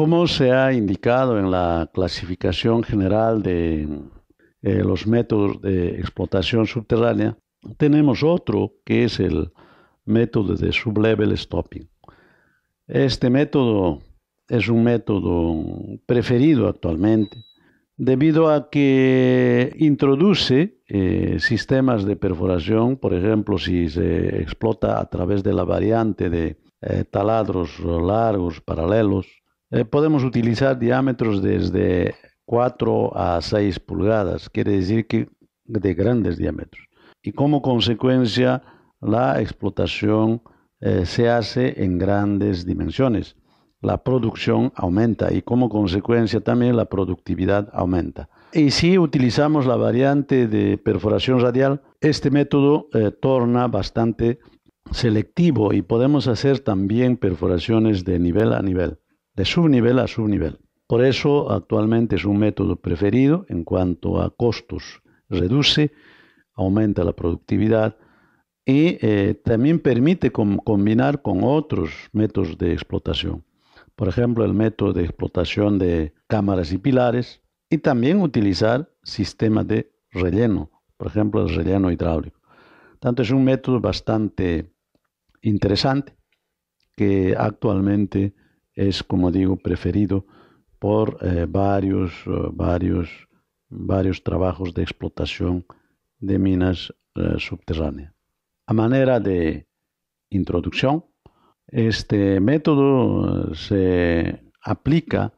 Como se ha indicado en la clasificación general de eh, los métodos de explotación subterránea, tenemos otro que es el método de sublevel stopping. Este método es un método preferido actualmente debido a que introduce eh, sistemas de perforación, por ejemplo, si se explota a través de la variante de eh, taladros largos, paralelos, eh, podemos utilizar diámetros desde 4 a 6 pulgadas, quiere decir que de grandes diámetros. Y como consecuencia, la explotación eh, se hace en grandes dimensiones. La producción aumenta y como consecuencia también la productividad aumenta. Y si utilizamos la variante de perforación radial, este método eh, torna bastante selectivo y podemos hacer también perforaciones de nivel a nivel de subnivel a subnivel. Por eso actualmente es un método preferido en cuanto a costos reduce, aumenta la productividad y eh, también permite combinar con otros métodos de explotación. Por ejemplo, el método de explotación de cámaras y pilares y también utilizar sistemas de relleno, por ejemplo, el relleno hidráulico. Tanto es un método bastante interesante que actualmente es, como digo, preferido por eh, varios, eh, varios, varios trabajos de explotación de minas eh, subterráneas. A manera de introducción, este método se aplica,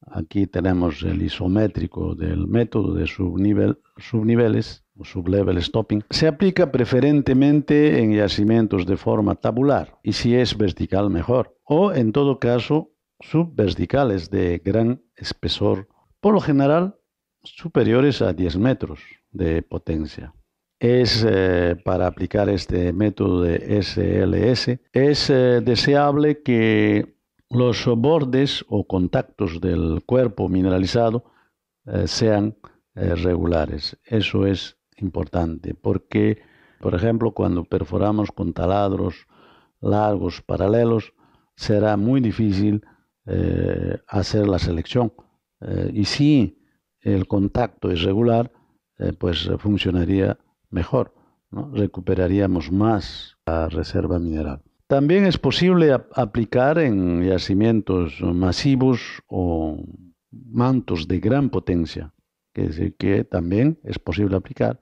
aquí tenemos el isométrico del método de subnivel, subniveles, sublevel stopping, se aplica preferentemente en yacimientos de forma tabular, y si es vertical mejor, o en todo caso subverticales de gran espesor, por lo general superiores a 10 metros de potencia. Es eh, para aplicar este método de SLS, es eh, deseable que los bordes o contactos del cuerpo mineralizado eh, sean regulares. Eso es importante, porque, por ejemplo, cuando perforamos con taladros largos, paralelos, será muy difícil eh, hacer la selección. Eh, y si el contacto es regular, eh, pues funcionaría mejor, recuperaríamos más la reserva mineral. También es posible aplicar en yacimientos masivos o mantos de gran potencia, que, que también es posible aplicar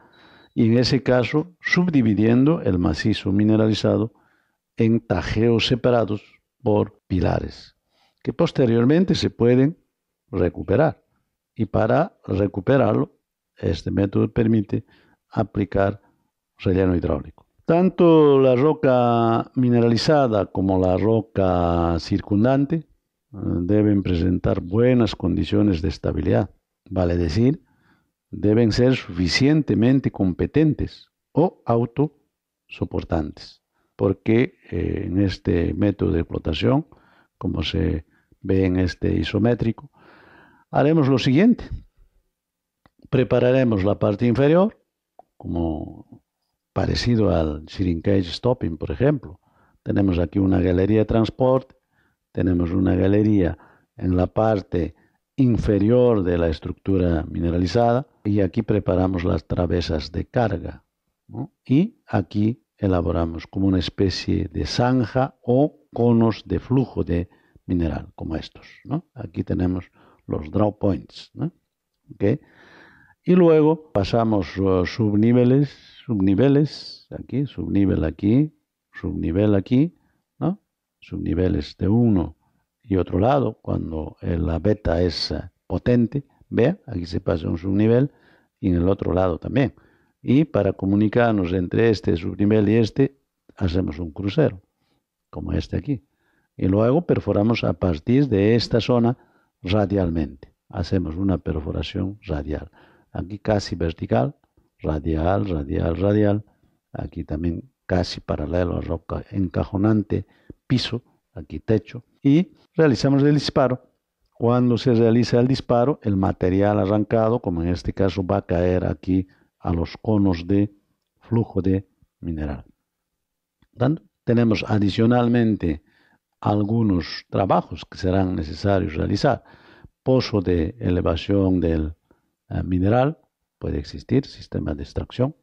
y en ese caso subdividiendo el macizo mineralizado en tajeos separados por pilares, que posteriormente se pueden recuperar. Y para recuperarlo, este método permite aplicar relleno hidráulico. Tanto la roca mineralizada como la roca circundante eh, deben presentar buenas condiciones de estabilidad, vale decir, deben ser suficientemente competentes o autosoportantes, porque eh, en este método de explotación, como se ve en este isométrico, haremos lo siguiente. Prepararemos la parte inferior, como parecido al Shrinkage Stopping, por ejemplo. Tenemos aquí una galería de transporte, tenemos una galería en la parte inferior de la estructura mineralizada y aquí preparamos las travesas de carga y aquí elaboramos como una especie de zanja o conos de flujo de mineral como estos. Aquí tenemos los draw points. Y luego pasamos los subniveles, subniveles, aquí, subnivel aquí, subnivel aquí, subniveles de 1 y otro lado, cuando eh, la beta es eh, potente, vea, aquí se pasa un subnivel y en el otro lado también. Y para comunicarnos entre este subnivel y este, hacemos un crucero, como este aquí. Y luego perforamos a partir de esta zona radialmente. Hacemos una perforación radial. Aquí casi vertical, radial, radial, radial. Aquí también casi paralelo a roca encajonante, piso, aquí techo y realizamos el disparo. Cuando se realiza el disparo, el material arrancado, como en este caso, va a caer aquí a los conos de flujo de mineral. tenemos adicionalmente algunos trabajos que serán necesarios realizar. Pozo de elevación del eh, mineral, puede existir, sistema de extracción,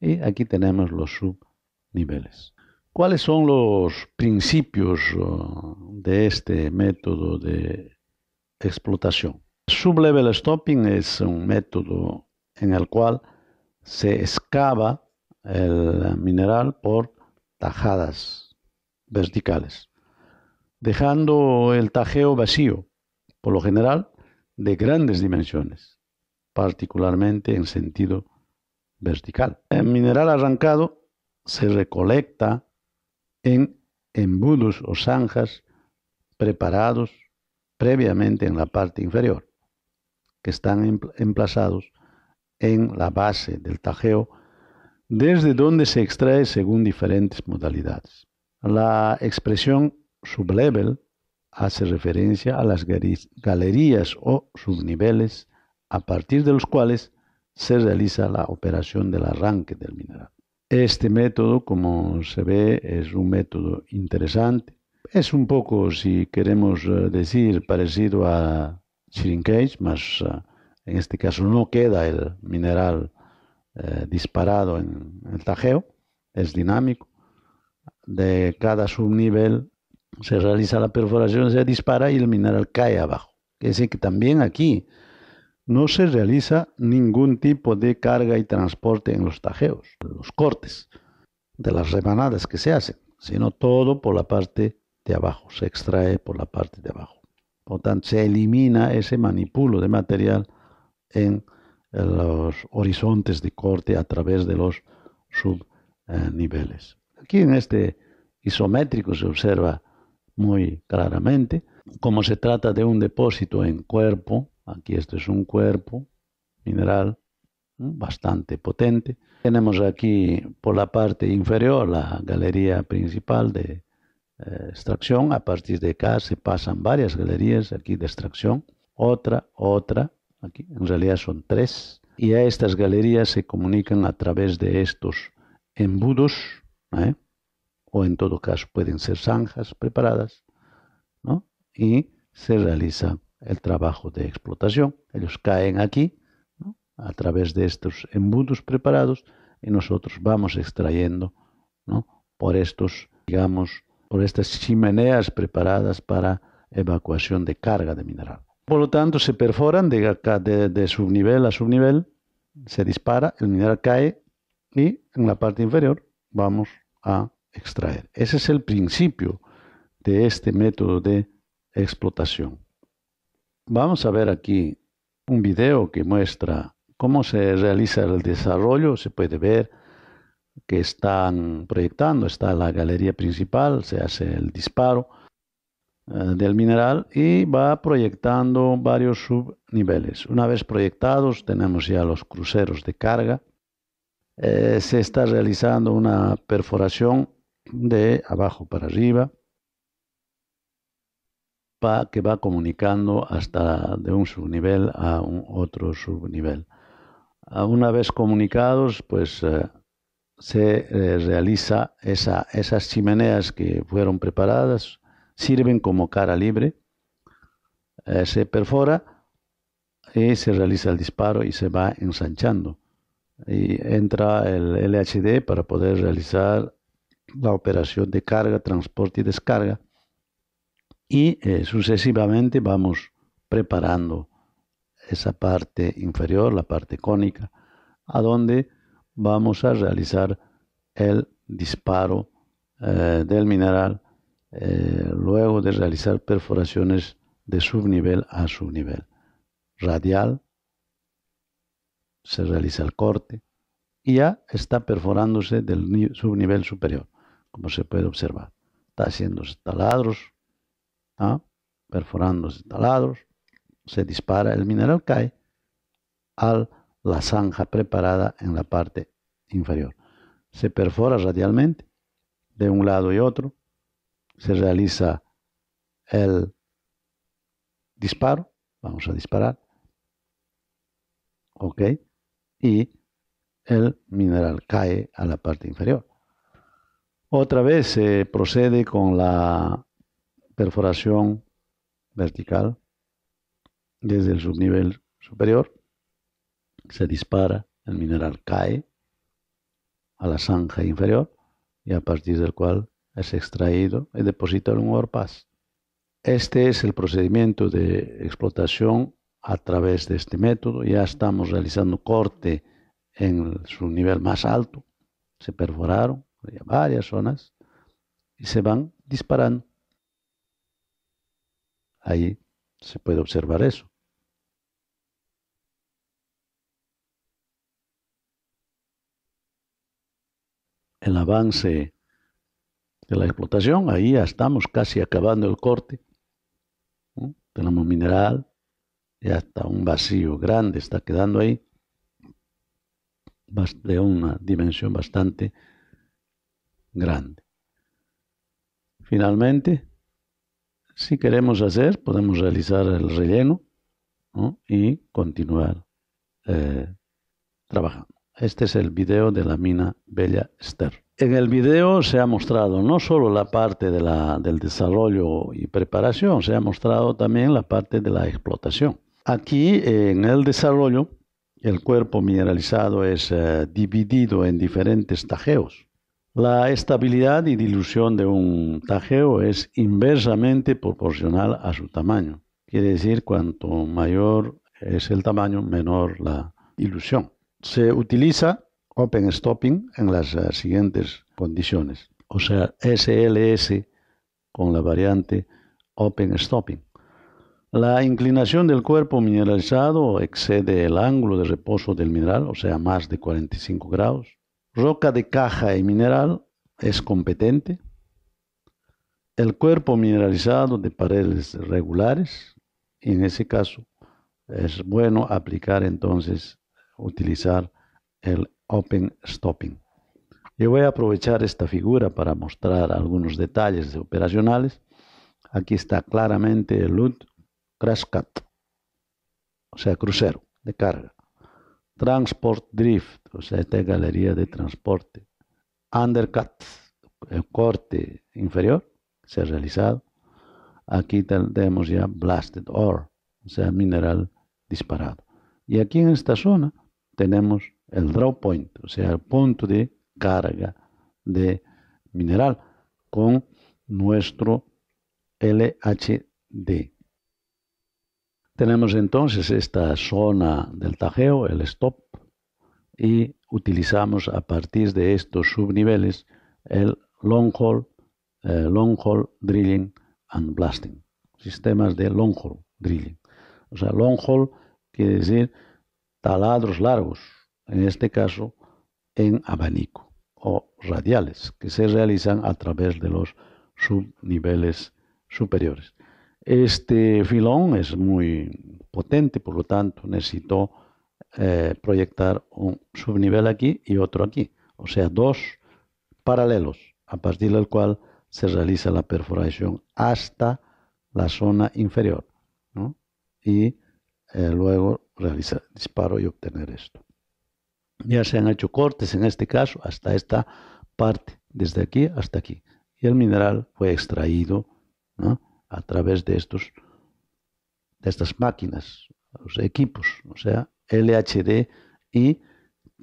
y aquí tenemos los subniveles. ¿Cuáles son los principios uh, de este método de explotación? Sublevel stopping es un método en el cual se excava el mineral por tajadas verticales, dejando el tajeo vacío, por lo general de grandes dimensiones, particularmente en sentido vertical. El mineral arrancado se recolecta en embudos o zanjas preparados previamente en la parte inferior, que están emplazados en la base del tajeo, desde donde se extrae según diferentes modalidades. La expresión sublevel hace referencia a las galerías o subniveles a partir de los cuales se realiza la operación del arranque del mineral. Este método, como se ve, es un método interesante. Es un poco, si queremos eh, decir, parecido a Shrinkage, Cage, más eh, en este caso no queda el mineral eh, disparado en el tajeo, es dinámico. De cada subnivel se realiza la perforación, se dispara y el mineral cae abajo. Es decir, que también aquí no se realiza ningún tipo de carga y transporte en los tajeos, los cortes de las rebanadas que se hacen, sino todo por la parte de abajo, se extrae por la parte de abajo. Por tanto, se elimina ese manipulo de material en los horizontes de corte a través de los subniveles. Aquí en este isométrico se observa muy claramente, cómo se trata de un depósito en cuerpo, Aquí esto es un cuerpo mineral bastante potente. Tenemos aquí por la parte inferior la galería principal de eh, extracción. A partir de acá se pasan varias galerías aquí de extracción. Otra, otra. Aquí en realidad son tres. Y a estas galerías se comunican a través de estos embudos, ¿eh? o en todo caso pueden ser zanjas preparadas, y se realiza el trabajo de explotación. Ellos caen aquí a través de estos embudos preparados y nosotros vamos extrayendo ¿no? por estos, digamos, por estas chimeneas preparadas para evacuación de carga de mineral. Por lo tanto, se perforan de, de subnivel a subnivel, se dispara, el mineral cae y en la parte inferior vamos a extraer. Ese es el principio de este método de explotación. Vamos a ver aquí un video que muestra cómo se realiza el desarrollo. Se puede ver que están proyectando, está la galería principal, se hace el disparo eh, del mineral y va proyectando varios subniveles. Una vez proyectados tenemos ya los cruceros de carga. Eh, se está realizando una perforación de abajo para arriba que va comunicando hasta de un subnivel a un otro subnivel. Una vez comunicados, pues eh, se eh, realiza esa, esas chimeneas que fueron preparadas, sirven como cara libre, eh, se perfora y se realiza el disparo y se va ensanchando. Y entra el LHD para poder realizar la operación de carga, transporte y descarga y eh, sucesivamente vamos preparando esa parte inferior, la parte cónica, a donde vamos a realizar el disparo eh, del mineral eh, luego de realizar perforaciones de subnivel a subnivel. Radial, se realiza el corte y ya está perforándose del subnivel superior, como se puede observar. Está haciendo taladros perforando los taladros, se dispara, el mineral cae a la zanja preparada en la parte inferior. Se perfora radialmente de un lado y otro, se realiza el disparo, vamos a disparar, ok, y el mineral cae a la parte inferior. Otra vez se procede con la perforación vertical desde el subnivel superior, se dispara, el mineral cae a la zanja inferior y a partir del cual es extraído y depositado en un orpaz. Este es el procedimiento de explotación a través de este método. Ya estamos realizando corte en su nivel más alto. Se perforaron varias zonas y se van disparando. Ahí se puede observar eso. El avance de la explotación, ahí ya estamos casi acabando el corte. Tenemos mineral, y hasta un vacío grande, está quedando ahí, de una dimensión bastante grande. Finalmente, si queremos hacer, podemos realizar el relleno y continuar eh, trabajando. Este es el video de la mina Bella Esther. En el video se ha mostrado no solo la parte del desarrollo y preparación, se ha mostrado también la parte de la explotación. Aquí en el desarrollo, el cuerpo mineralizado es eh, dividido en diferentes tajeos la estabilidad y dilución de un tajeo es inversamente proporcional a su tamaño. Quiere decir, cuanto mayor es el tamaño, menor la dilución. Se utiliza Open Stopping en las siguientes condiciones. O sea, SLS con la variante Open Stopping. La inclinación del cuerpo mineralizado excede el ángulo de reposo del mineral, o sea, más de 45 grados roca de caja y mineral es competente, el cuerpo mineralizado de paredes regulares, en ese caso es bueno aplicar entonces, utilizar el Open Stopping. Yo voy a aprovechar esta figura para mostrar algunos detalles operacionales. Aquí está claramente el LUT Crash cut, o sea, crucero de carga. Transport Drift, o sea, esta galería de transporte. Undercut, el eh, corte inferior, se ha realizado. Aquí tenemos ya Blasted Ore, o sea, mineral disparado. Y aquí en esta zona tenemos el Draw Point, o sea, el punto de carga de mineral con nuestro LHD. Tenemos entonces esta zona del tajeo, el stop, y utilizamos a partir de estos subniveles el long haul, eh, long drilling and blasting, sistemas de long haul drilling. O sea, long haul quiere decir taladros largos, en este caso en abanico o radiales, que se realizan a través de los subniveles superiores. Este filón es muy potente, por lo tanto necesito eh, proyectar un subnivel aquí y otro aquí, o sea, dos paralelos, a partir del cual se realiza la perforación hasta la zona inferior. ¿no? Y eh, luego realizar disparo y obtener esto. Ya se han hecho cortes en este caso hasta esta parte, desde aquí hasta aquí. Y el mineral fue extraído. ¿no? a través de estos de estas máquinas, los equipos, o sea, LHD y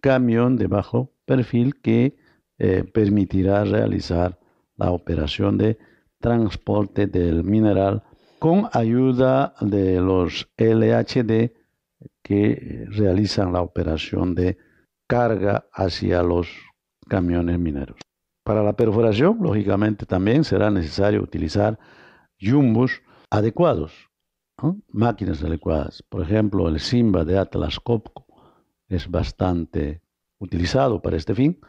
camión de bajo perfil que eh, permitirá realizar la operación de transporte del mineral con ayuda de los LHD que eh, realizan la operación de carga hacia los camiones mineros. Para la perforación, lógicamente, también será necesario utilizar jumbos adecuados, máquinas adecuadas. Por ejemplo, el Simba de Atlas Copco es bastante utilizado para este fin.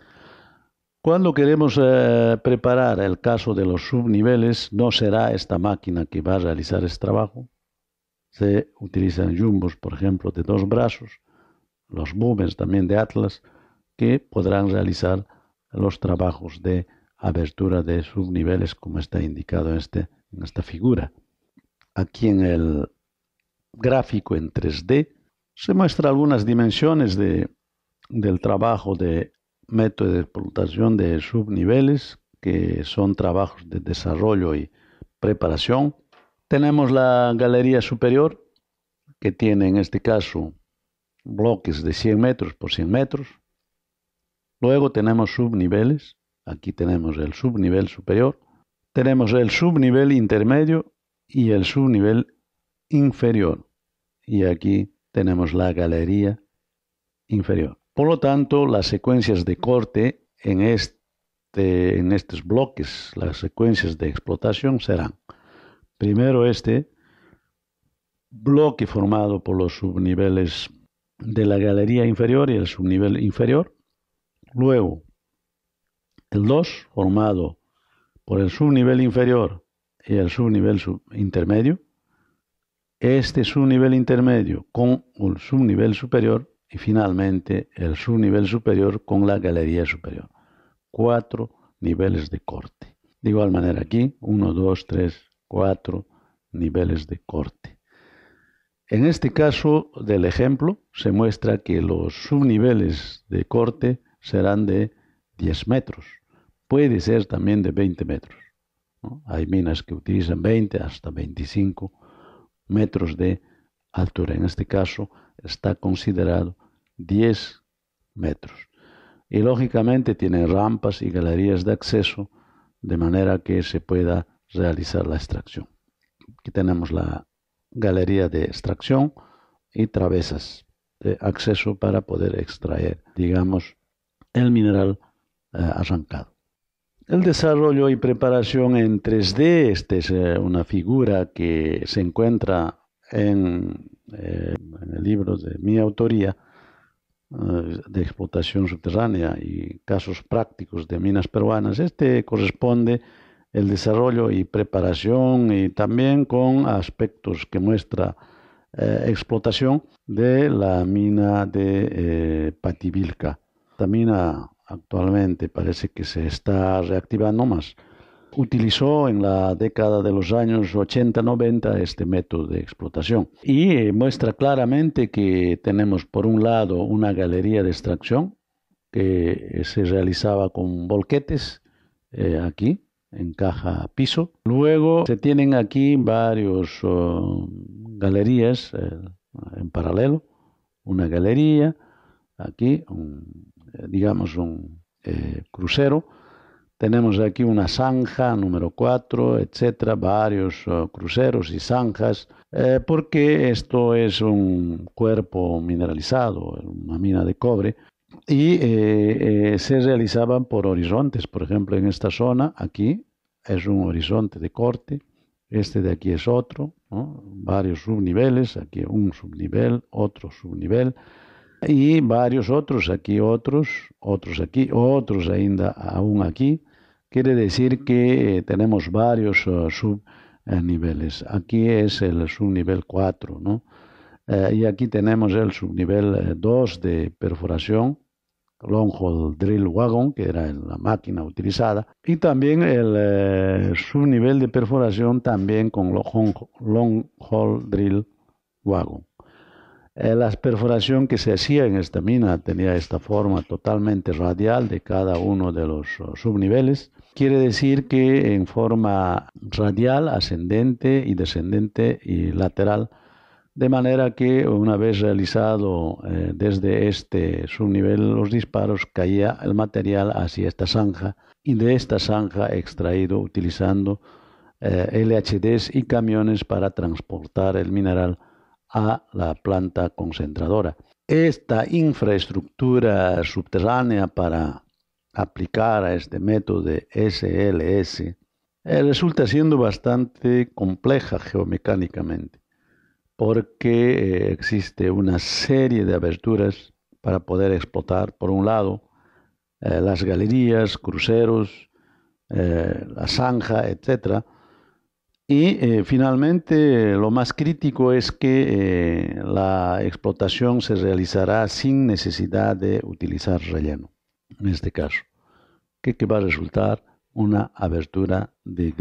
Cuando queremos eh, preparar el caso de los subniveles, no será esta máquina que va a realizar este trabajo. Se utilizan jumbos, por ejemplo, de dos brazos, los booms también de Atlas, que podrán realizar los trabajos de abertura de subniveles como está indicado en este en esta figura. Aquí en el gráfico en 3D se muestra algunas dimensiones de, del trabajo de método de explotación de subniveles, que son trabajos de desarrollo y preparación. Tenemos la galería superior, que tiene en este caso bloques de 100 metros por 100 metros. Luego tenemos subniveles. Aquí tenemos el subnivel superior tenemos el subnivel intermedio y el subnivel inferior. Y aquí tenemos la galería inferior. Por lo tanto, las secuencias de corte en, este, en estos bloques, las secuencias de explotación serán primero este bloque formado por los subniveles de la galería inferior y el subnivel inferior, luego el 2 formado por el subnivel inferior y el subnivel intermedio, este subnivel intermedio con un subnivel superior y finalmente el subnivel superior con la galería superior. Cuatro niveles de corte. De igual manera aquí, 1, dos, 3, cuatro niveles de corte. En este caso del ejemplo se muestra que los subniveles de corte serán de 10 metros puede ser también de 20 metros. Hay minas que utilizan 20 hasta 25 metros de altura. En este caso está considerado 10 metros. Y lógicamente tiene rampas y galerías de acceso de manera que se pueda realizar la extracción. Aquí tenemos la galería de extracción y travesas de acceso para poder extraer, digamos, el mineral eh, arrancado. El desarrollo y preparación en 3D, esta es eh, una figura que se encuentra en, eh, el libro de mi autoría eh, de explotación subterránea y casos prácticos de minas peruanas. Este corresponde el desarrollo y preparación y también con aspectos que muestra explotación de la mina de Pativilca, actualmente parece que se está reactivando más. Utilizó en la década de los años 80-90 este método de explotación y eh, muestra claramente que tenemos por un lado una galería de extracción que eh, se realizaba con bolquetes eh, aquí en caja piso. Luego se tienen aquí varios oh, galerías en paralelo, una galería, aquí un, eh, digamos, un eh, crucero. Tenemos aquí una zanja número 4, etcétera, varios eh, cruceros y zanjas, porque esto es un cuerpo mineralizado, una mina de cobre, y se realizaban por horizontes. Por ejemplo, en esta zona, aquí es un horizonte de corte, este de aquí es otro, varios subniveles, aquí un subnivel, otro subnivel, y varios otros aquí, otros, otros aquí, otros ainda aún aquí. Quiere decir que tenemos varios uh, subniveles. Aquí es el subnivel 4, ¿no? Eh, y aquí tenemos el subnivel 2 eh, de perforación, long hole drill wagon, que era la máquina utilizada, y también el eh, subnivel de perforación también con long, long drill wagon. Eh, la perforación que se hacía en esta mina tenía esta forma totalmente radial de cada uno de los eh, subniveles. Quiere decir que en forma radial, ascendente y descendente y lateral. De manera que una vez realizado eh, desde este subnivel los disparos, caía el material hacia esta zanja y de esta zanja extraído utilizando LHDs y camiones para transportar el mineral a la planta concentradora. Esta infraestructura subterránea para aplicar a este método de SLS eh, resulta siendo bastante compleja geomecánicamente porque eh, existe una serie de aberturas para poder explotar, por un lado, eh, las galerías, cruceros, la zanja, etc. Y eh, finalmente, lo más crítico es que eh, la explotación se realizará sin necesidad de utilizar relleno, en este caso, que, va a resultar una abertura de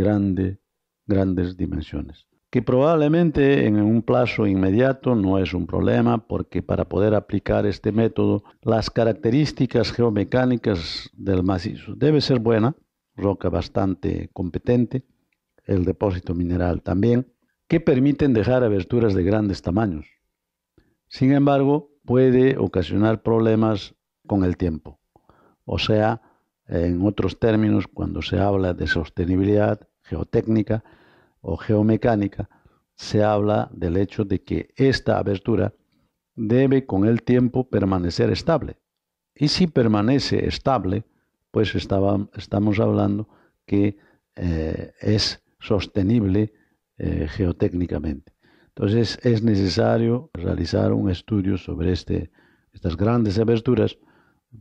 grandes dimensiones. Que probablemente en un plazo inmediato no es un problema, porque para poder aplicar este método, las características geomecánicas del macizo debe ser buena, roca bastante competente, el depósito mineral también, que permiten dejar aberturas de grandes tamaños. Sin embargo, puede ocasionar problemas con el tiempo. O sea, en otros términos, cuando se habla de sostenibilidad geotécnica o geomecánica, se habla del hecho de que esta abertura debe con el tiempo permanecer estable. Y si permanece estable, pues estamos hablando que eh, es sostenible eh, geotécnicamente. Entonces es necesario realizar un estudio sobre este, estas grandes aberturas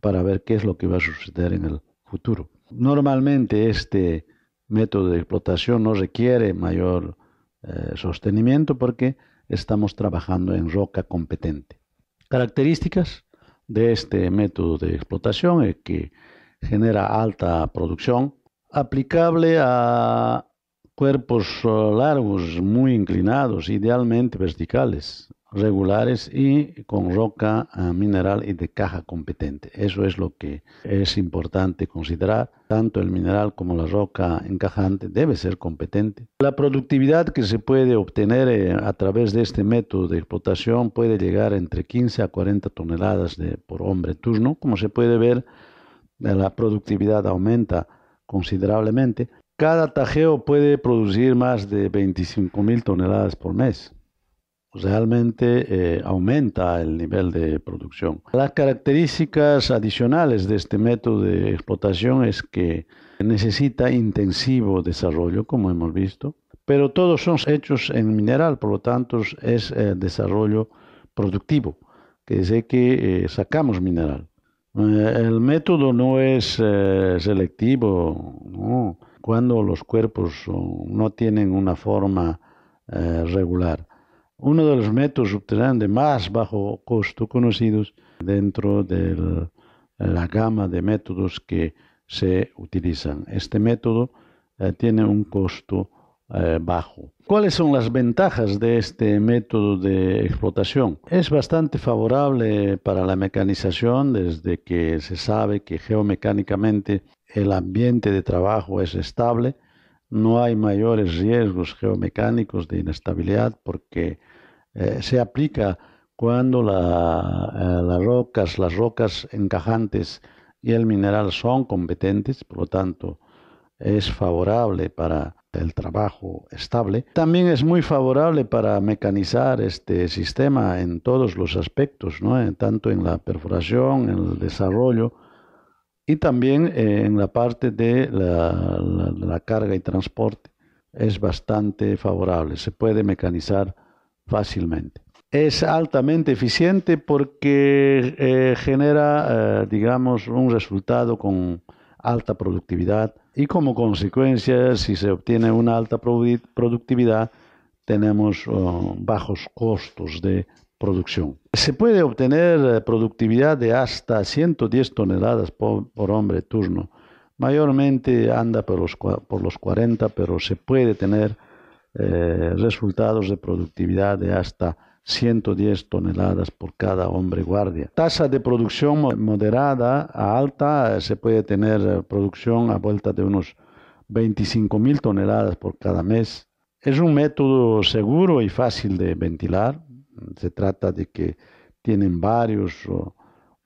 para ver qué es lo que va a suceder en el futuro. Normalmente este método de explotación no requiere mayor eh, sostenimiento porque estamos trabajando en roca competente. Características de este método de explotación es que genera alta producción aplicable a cuerpos eh, largos, muy inclinados, idealmente verticales, regulares y con roca eh, mineral y de caja competente. Eso es lo que es importante considerar. Tanto el mineral como la roca encajante debe ser competente. La productividad que se puede obtener eh, a través de este método de explotación puede llegar entre 15 a 40 toneladas por hombre turno. Como se puede ver, la productividad aumenta considerablemente cada tajeo puede producir más de 25.000 toneladas por mes. Realmente eh, aumenta el nivel de producción. Las características adicionales de este método de explotación es que necesita intensivo desarrollo, como hemos visto, pero todos son hechos en mineral, por lo tanto es eh, desarrollo productivo, que sé que eh, sacamos mineral. el método no es selectivo, no cuando los cuerpos eh, no tienen una forma eh, regular. Uno de los métodos de más bajo costo conocidos dentro de la gama de métodos que se utilizan. Este método eh, tiene un costo bajo. ¿Cuáles son las ventajas de este método de explotación? Es bastante favorable para la mecanización desde que se sabe que geomecánicamente el ambiente de trabajo es estable, no hay mayores riesgos geomecánicos de inestabilidad porque eh, se aplica cuando eh, las rocas, las rocas encajantes y el mineral son competentes, por lo tanto es favorable para el trabajo estable. También es muy favorable para mecanizar este sistema en todos los aspectos, eh, tanto en la perforación, en el desarrollo, y también eh, en la parte de la, carga y transporte es bastante favorable, se puede mecanizar fácilmente. Es altamente eficiente porque eh, genera, eh, digamos, un resultado con alta productividad y como consecuencia, si se obtiene una alta productividad, tenemos oh, bajos costos de producción. Se puede obtener eh, productividad de hasta 110 toneladas por, hombre turno. Mayormente anda por los, por los 40, pero se puede tener eh, resultados de productividad de hasta 110 toneladas por cada hombre guardia. Tasa de producción moderada a alta, eh, se puede tener producción a vuelta de unos 25.000 toneladas por cada mes. Es un método seguro y fácil de ventilar, se trata de que tienen varios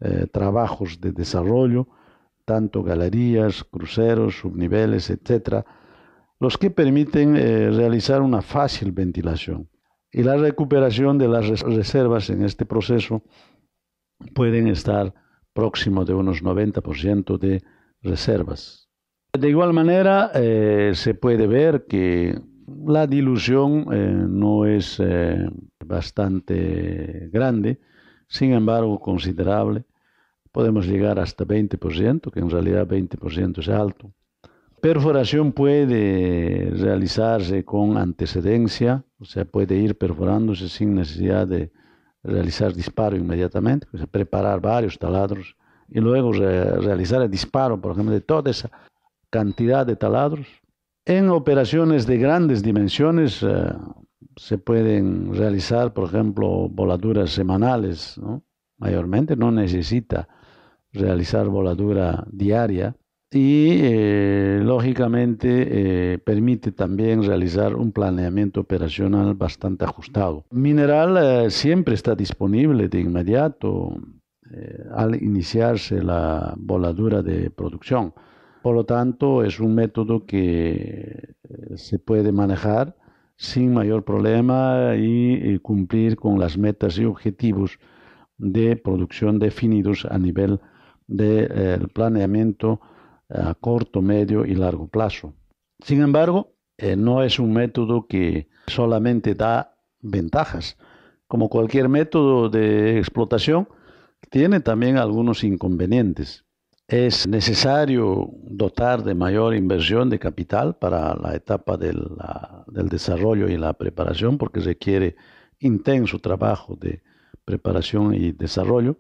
eh, trabajos de desarrollo, tanto galerías, cruceros, subniveles, etcétera, los que permiten eh, realizar una fácil ventilación. Y la recuperación de las reservas en este proceso pueden estar próximo de unos 90% de reservas. De igual manera, eh, se puede ver que la dilución no es bastante grande, sin embargo considerable. Podemos llegar hasta 20%, que en realidad 20% es alto. Perforación puede realizarse con antecedencia, o sea, puede ir perforándose sin necesidad de realizar disparo inmediatamente, o sea, preparar varios taladros y luego realizar el disparo, por ejemplo, de toda esa cantidad de taladros. En operaciones de grandes dimensiones, eh, se pueden realizar, por ejemplo, voladuras semanales, mayormente no necesita realizar voladura diaria y eh, lógicamente eh, permite también realizar un planeamiento operacional bastante ajustado. Mineral eh, siempre está disponible de inmediato al iniciarse la voladura de producción. Por lo tanto, es un método que se puede manejar sin mayor problema y, cumplir con las metas y objetivos de producción definidos a nivel del eh, planeamiento eh, a corto, medio y largo plazo. Sin embargo, eh, no es un método que solamente da ventajas. Como cualquier método de explotación, tiene también algunos inconvenientes. Es necesario dotar de mayor inversión de capital para la etapa del desarrollo y la preparación, porque requiere intenso trabajo de preparación y desarrollo.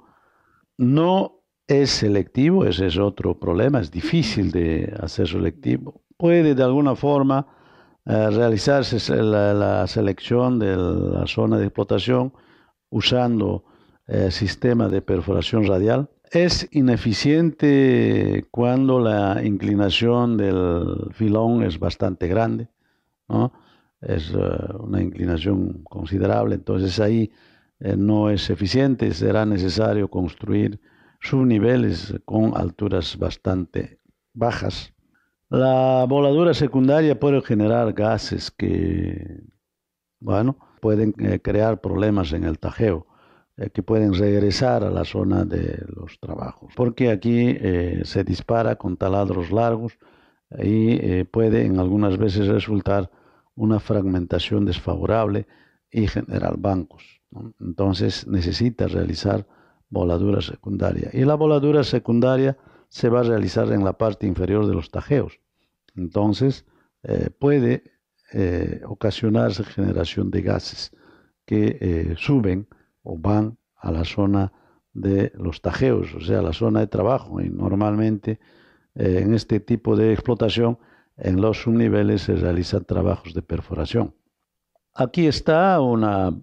No es selectivo, ese es otro problema, es difícil de hacer selectivo. Puede de alguna forma eh, realizarse la, selección de la zona de explotación usando el eh, sistema de perforación radial, es ineficiente cuando la inclinación del filón es bastante grande, es eh, una inclinación considerable, entonces ahí eh, no es eficiente, será necesario construir subniveles con alturas bastante bajas. La voladura secundaria puede generar gases que, bueno, pueden eh, crear problemas en el tajeo. Eh, que pueden regresar a la zona de los trabajos, porque aquí eh, se dispara con taladros largos y eh, puede en algunas veces resultar una fragmentación desfavorable y generar bancos. Entonces necesita realizar voladura secundaria. Y la voladura secundaria se va a realizar en la parte inferior de los tajeos. Entonces eh, puede ocasionarse generación de gases que suben o van a la zona de los tajeos, o sea, la zona de trabajo. Y normalmente eh, en este tipo de explotación, en los subniveles se realizan trabajos de perforación. Aquí está una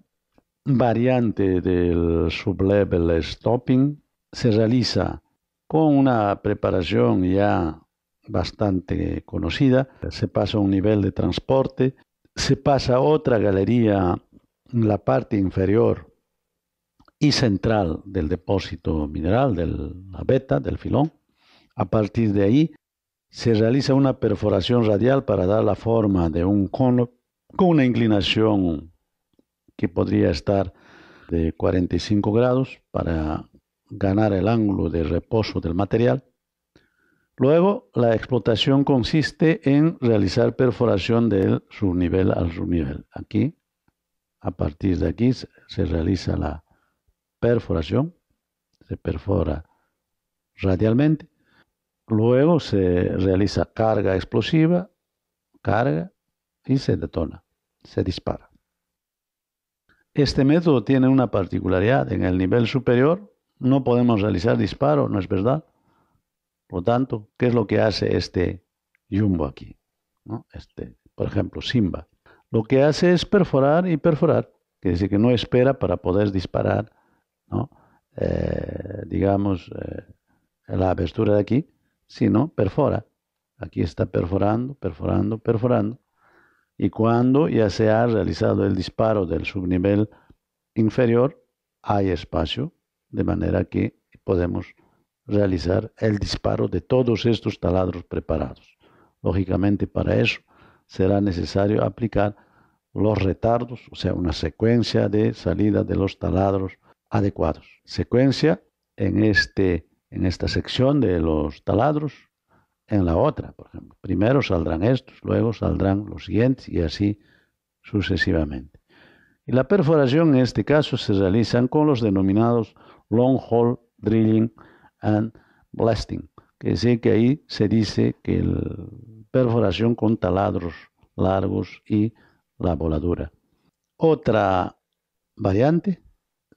variante del sublevel stopping. Se realiza con una preparación ya bastante conocida. Se pasa a un nivel de transporte, se pasa a otra galería en la parte inferior y central del depósito mineral, de la beta, del filón. A partir de ahí se realiza una perforación radial para dar la forma de un cono con una inclinación que podría estar de 45 grados para ganar el ángulo de reposo del material. Luego, la explotación consiste en realizar perforación del subnivel al subnivel. Aquí, a partir de aquí, se realiza la perforación, se perfora radialmente, luego se realiza carga explosiva, carga y se detona, se dispara. Este método tiene una particularidad, en el nivel superior no podemos realizar disparo, ¿no es verdad? Por lo tanto, ¿qué es lo que hace este jumbo aquí? Este, por ejemplo, Simba. Lo que hace es perforar y perforar, quiere decir que no espera para poder disparar ¿no? Eh, digamos, eh, la abertura de aquí, sino perfora. Aquí está perforando, perforando, perforando. Y cuando ya se ha realizado el disparo del subnivel inferior, hay espacio, de manera que podemos realizar el disparo de todos estos taladros preparados. Lógicamente para eso será necesario aplicar los retardos, o sea, una secuencia de salida de los taladros adecuados. Secuencia en, este, en esta sección de los taladros, en la otra, por ejemplo. Primero saldrán estos, luego saldrán los siguientes y así sucesivamente. Y la perforación en este caso se realiza con los denominados long hole drilling and blasting, que decir que ahí se dice que la perforación con taladros largos y la voladura. Otra variante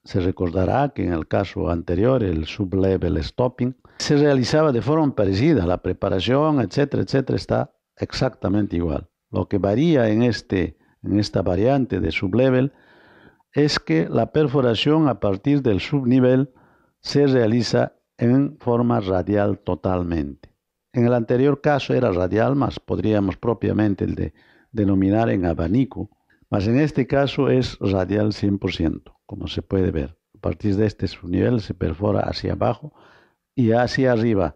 se recordará que en el caso anterior, el sublevel stopping, se realizaba de forma parecida, la preparación, etcétera, etcétera, está exactamente igual. Lo que varía en, este, en esta variante de sublevel es que la perforación a partir del subnivel se realiza en forma radial totalmente. En el anterior caso era radial, más podríamos propiamente el denominar en abanico, mas en este caso es radial 100%, como se puede ver. A partir de este subnivel se perfora hacia abajo y hacia arriba,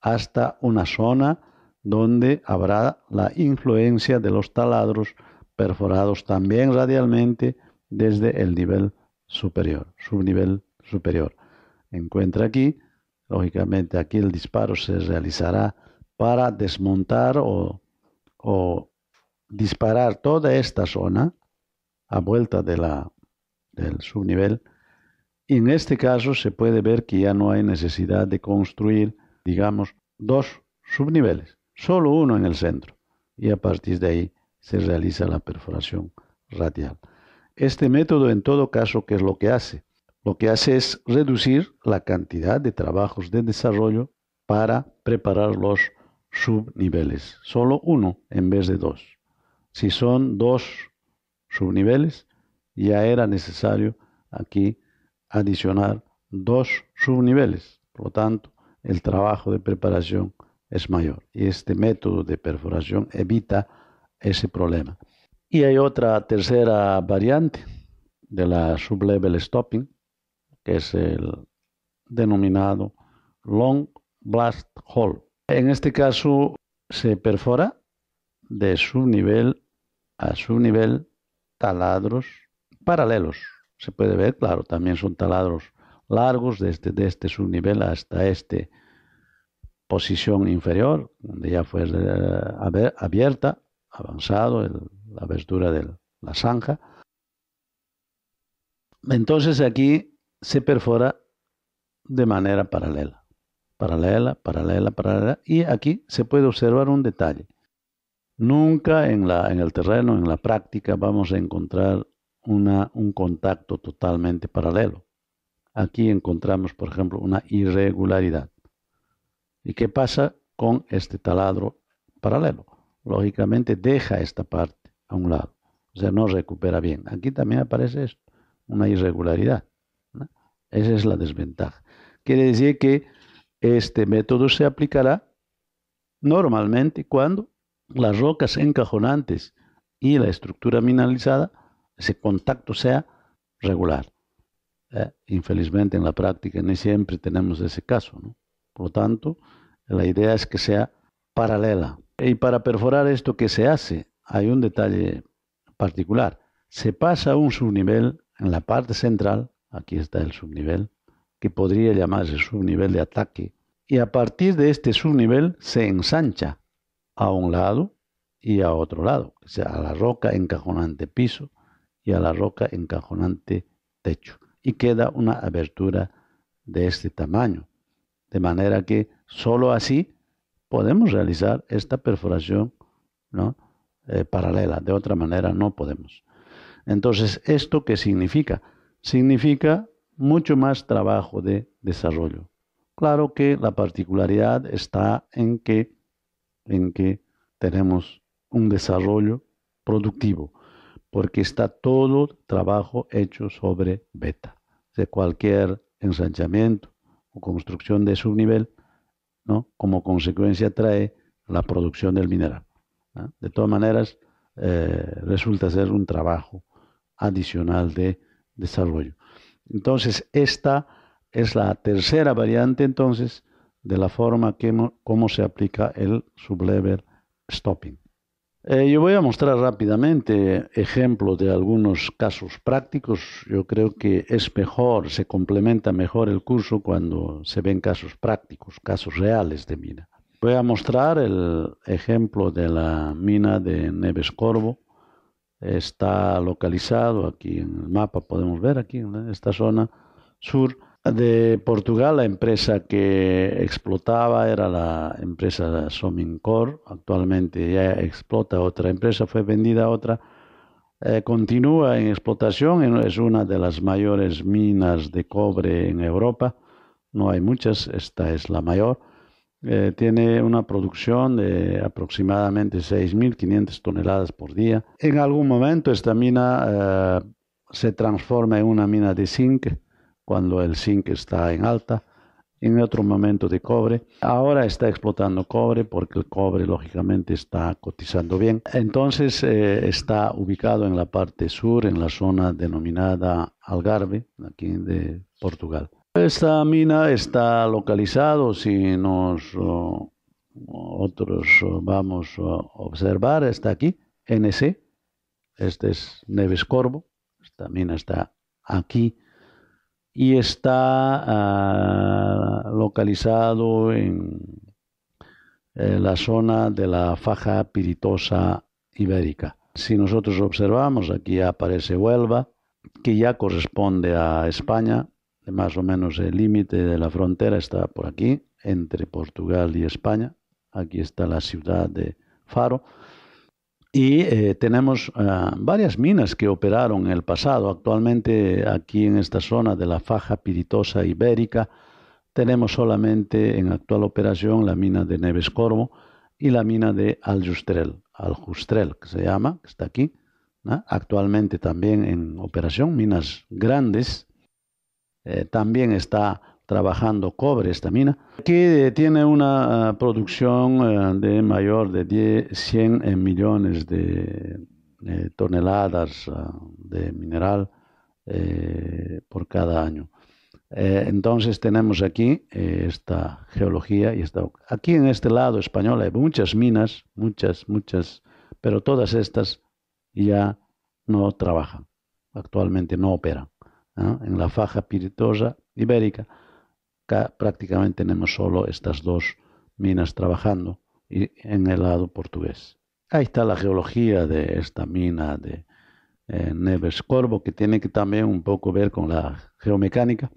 hasta una zona donde habrá la influencia de los taladros perforados también radialmente desde el nivel superior, subnivel superior. Encuentra aquí, lógicamente aquí el disparo se realizará para desmontar o, o disparar toda esta zona a vuelta de del subnivel. Y en este caso se puede ver que ya no hay necesidad de construir, digamos, dos subniveles, solo uno en el centro. Y a partir de ahí se realiza la perforación radial. Este método, en todo caso, ¿qué es lo que hace? Lo que hace es reducir la cantidad de trabajos de desarrollo para preparar los subniveles. Solo uno en vez de dos. Si son dos subniveles, ya era necesario aquí adicionar dos subniveles. Por lo tanto, el trabajo de preparación es mayor y este método de perforación evita ese problema. Y hay otra tercera variante de la sublevel stopping, que es el denominado long blast hole. En este caso se perfora de su nivel a su nivel taladros paralelos. Se puede ver, claro, también son taladros largos desde, este subnivel hasta este posición inferior, donde ya fue eh, abierta, avanzado la abertura de la zanja. Entonces aquí se perfora de manera paralela, paralela, paralela, paralela, y aquí se puede observar un detalle. Nunca en, la, en el terreno, en la práctica, vamos a encontrar un contacto totalmente paralelo. Aquí encontramos, por ejemplo, una irregularidad. ¿Y qué pasa con este taladro paralelo? Lógicamente deja esta parte a un lado, o sea, no recupera bien. Aquí también aparece esto, una irregularidad. Esa es la desventaja. Quiere decir que este método se aplicará normalmente cuando las rocas encajonantes y la estructura mineralizada, ese contacto sea regular. Eh, infelizmente en la práctica ni siempre tenemos ese caso. Por lo tanto, la idea es que sea paralela. Y para perforar esto que se hace, hay un detalle particular. Se pasa un subnivel en la parte central, aquí está el subnivel, que podría llamarse subnivel de ataque, y a partir de este subnivel se ensancha a un lado y a otro lado, sea, a la roca encajonante piso y a la roca encajonante techo. Y queda una abertura de este tamaño. De manera que sólo así podemos realizar esta perforación ¿no? Eh, paralela. De otra manera no podemos. Entonces, ¿esto qué significa? Significa mucho más trabajo de desarrollo. Claro que la particularidad está en que en que tenemos un desarrollo productivo, porque está todo trabajo hecho sobre beta. De cualquier ensanchamiento o construcción de subnivel, ¿no? como consecuencia trae la producción del mineral. De todas maneras, eh, resulta ser un trabajo adicional de desarrollo. Entonces, esta es la tercera variante, entonces, de la forma que, como se aplica el sublevel stopping. Eh, yo voy a mostrar rápidamente ejemplos de algunos casos prácticos. Yo creo que es mejor, se complementa mejor el curso cuando se ven casos prácticos, casos reales de mina. Voy a mostrar el ejemplo de la mina de Neves Corvo. Está localizado aquí en el mapa, podemos ver aquí en esta zona sur de Portugal, la empresa que explotaba era la empresa Somincor, actualmente ya explota otra empresa, fue vendida otra, eh, continúa en explotación, es una de las mayores minas de cobre en Europa, no hay muchas, esta es la mayor, eh, tiene una producción de aproximadamente 6.500 toneladas por día. En algún momento esta mina eh, se transforma en una mina de zinc, cuando el zinc está en alta, en otro momento de cobre. Ahora está explotando cobre porque el cobre lógicamente está cotizando bien. Entonces eh, está ubicado en la parte sur, en la zona denominada Algarve, aquí de Portugal. Esta mina está localizada... si nos otros vamos a observar, está aquí, NC, este es Neves Corvo, esta mina está aquí y está ah, localizado en eh, la zona de la faja piritosa ibérica. Si nosotros observamos, aquí aparece Huelva, que ya corresponde a España, más o menos el límite de la frontera está por aquí, entre Portugal y España. Aquí está la ciudad de Faro. Y eh, tenemos eh, varias minas que operaron en el pasado. Actualmente aquí en esta zona de la faja piritosa ibérica tenemos solamente en actual operación la mina de Neves Corvo y la mina de Aljustrel, Aljustrel que se llama, que está aquí. Actualmente también en operación, minas grandes. Eh, también está trabajando cobre, esta mina, que eh, tiene una eh, producción eh, de mayor de 100 millones de toneladas de mineral por cada año. entonces tenemos aquí esta geología y esta... Aquí en este lado español hay muchas minas, muchas, muchas, pero todas estas ya no trabajan, actualmente no operan en la faja piritosa ibérica prácticamente tenemos solo estas dos minas trabajando en el lado portugués. Ahí está la geología de esta mina de eh, Neves Corvo, que tiene que también un poco ver con la geomecánica.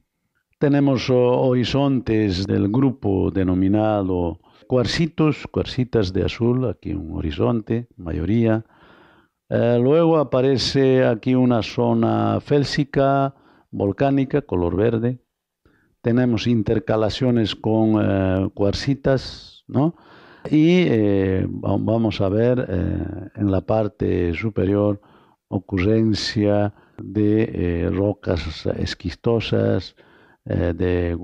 Tenemos oh, horizontes del grupo denominado cuarcitos, cuarcitas de azul, aquí un horizonte, mayoría. Eh, luego aparece aquí una zona félsica, volcánica, color verde, tenemos intercalaciones con eh, cuarcitas, Y eh, vamos a ver eh, en la parte superior ocurrencia de rocas esquistosas de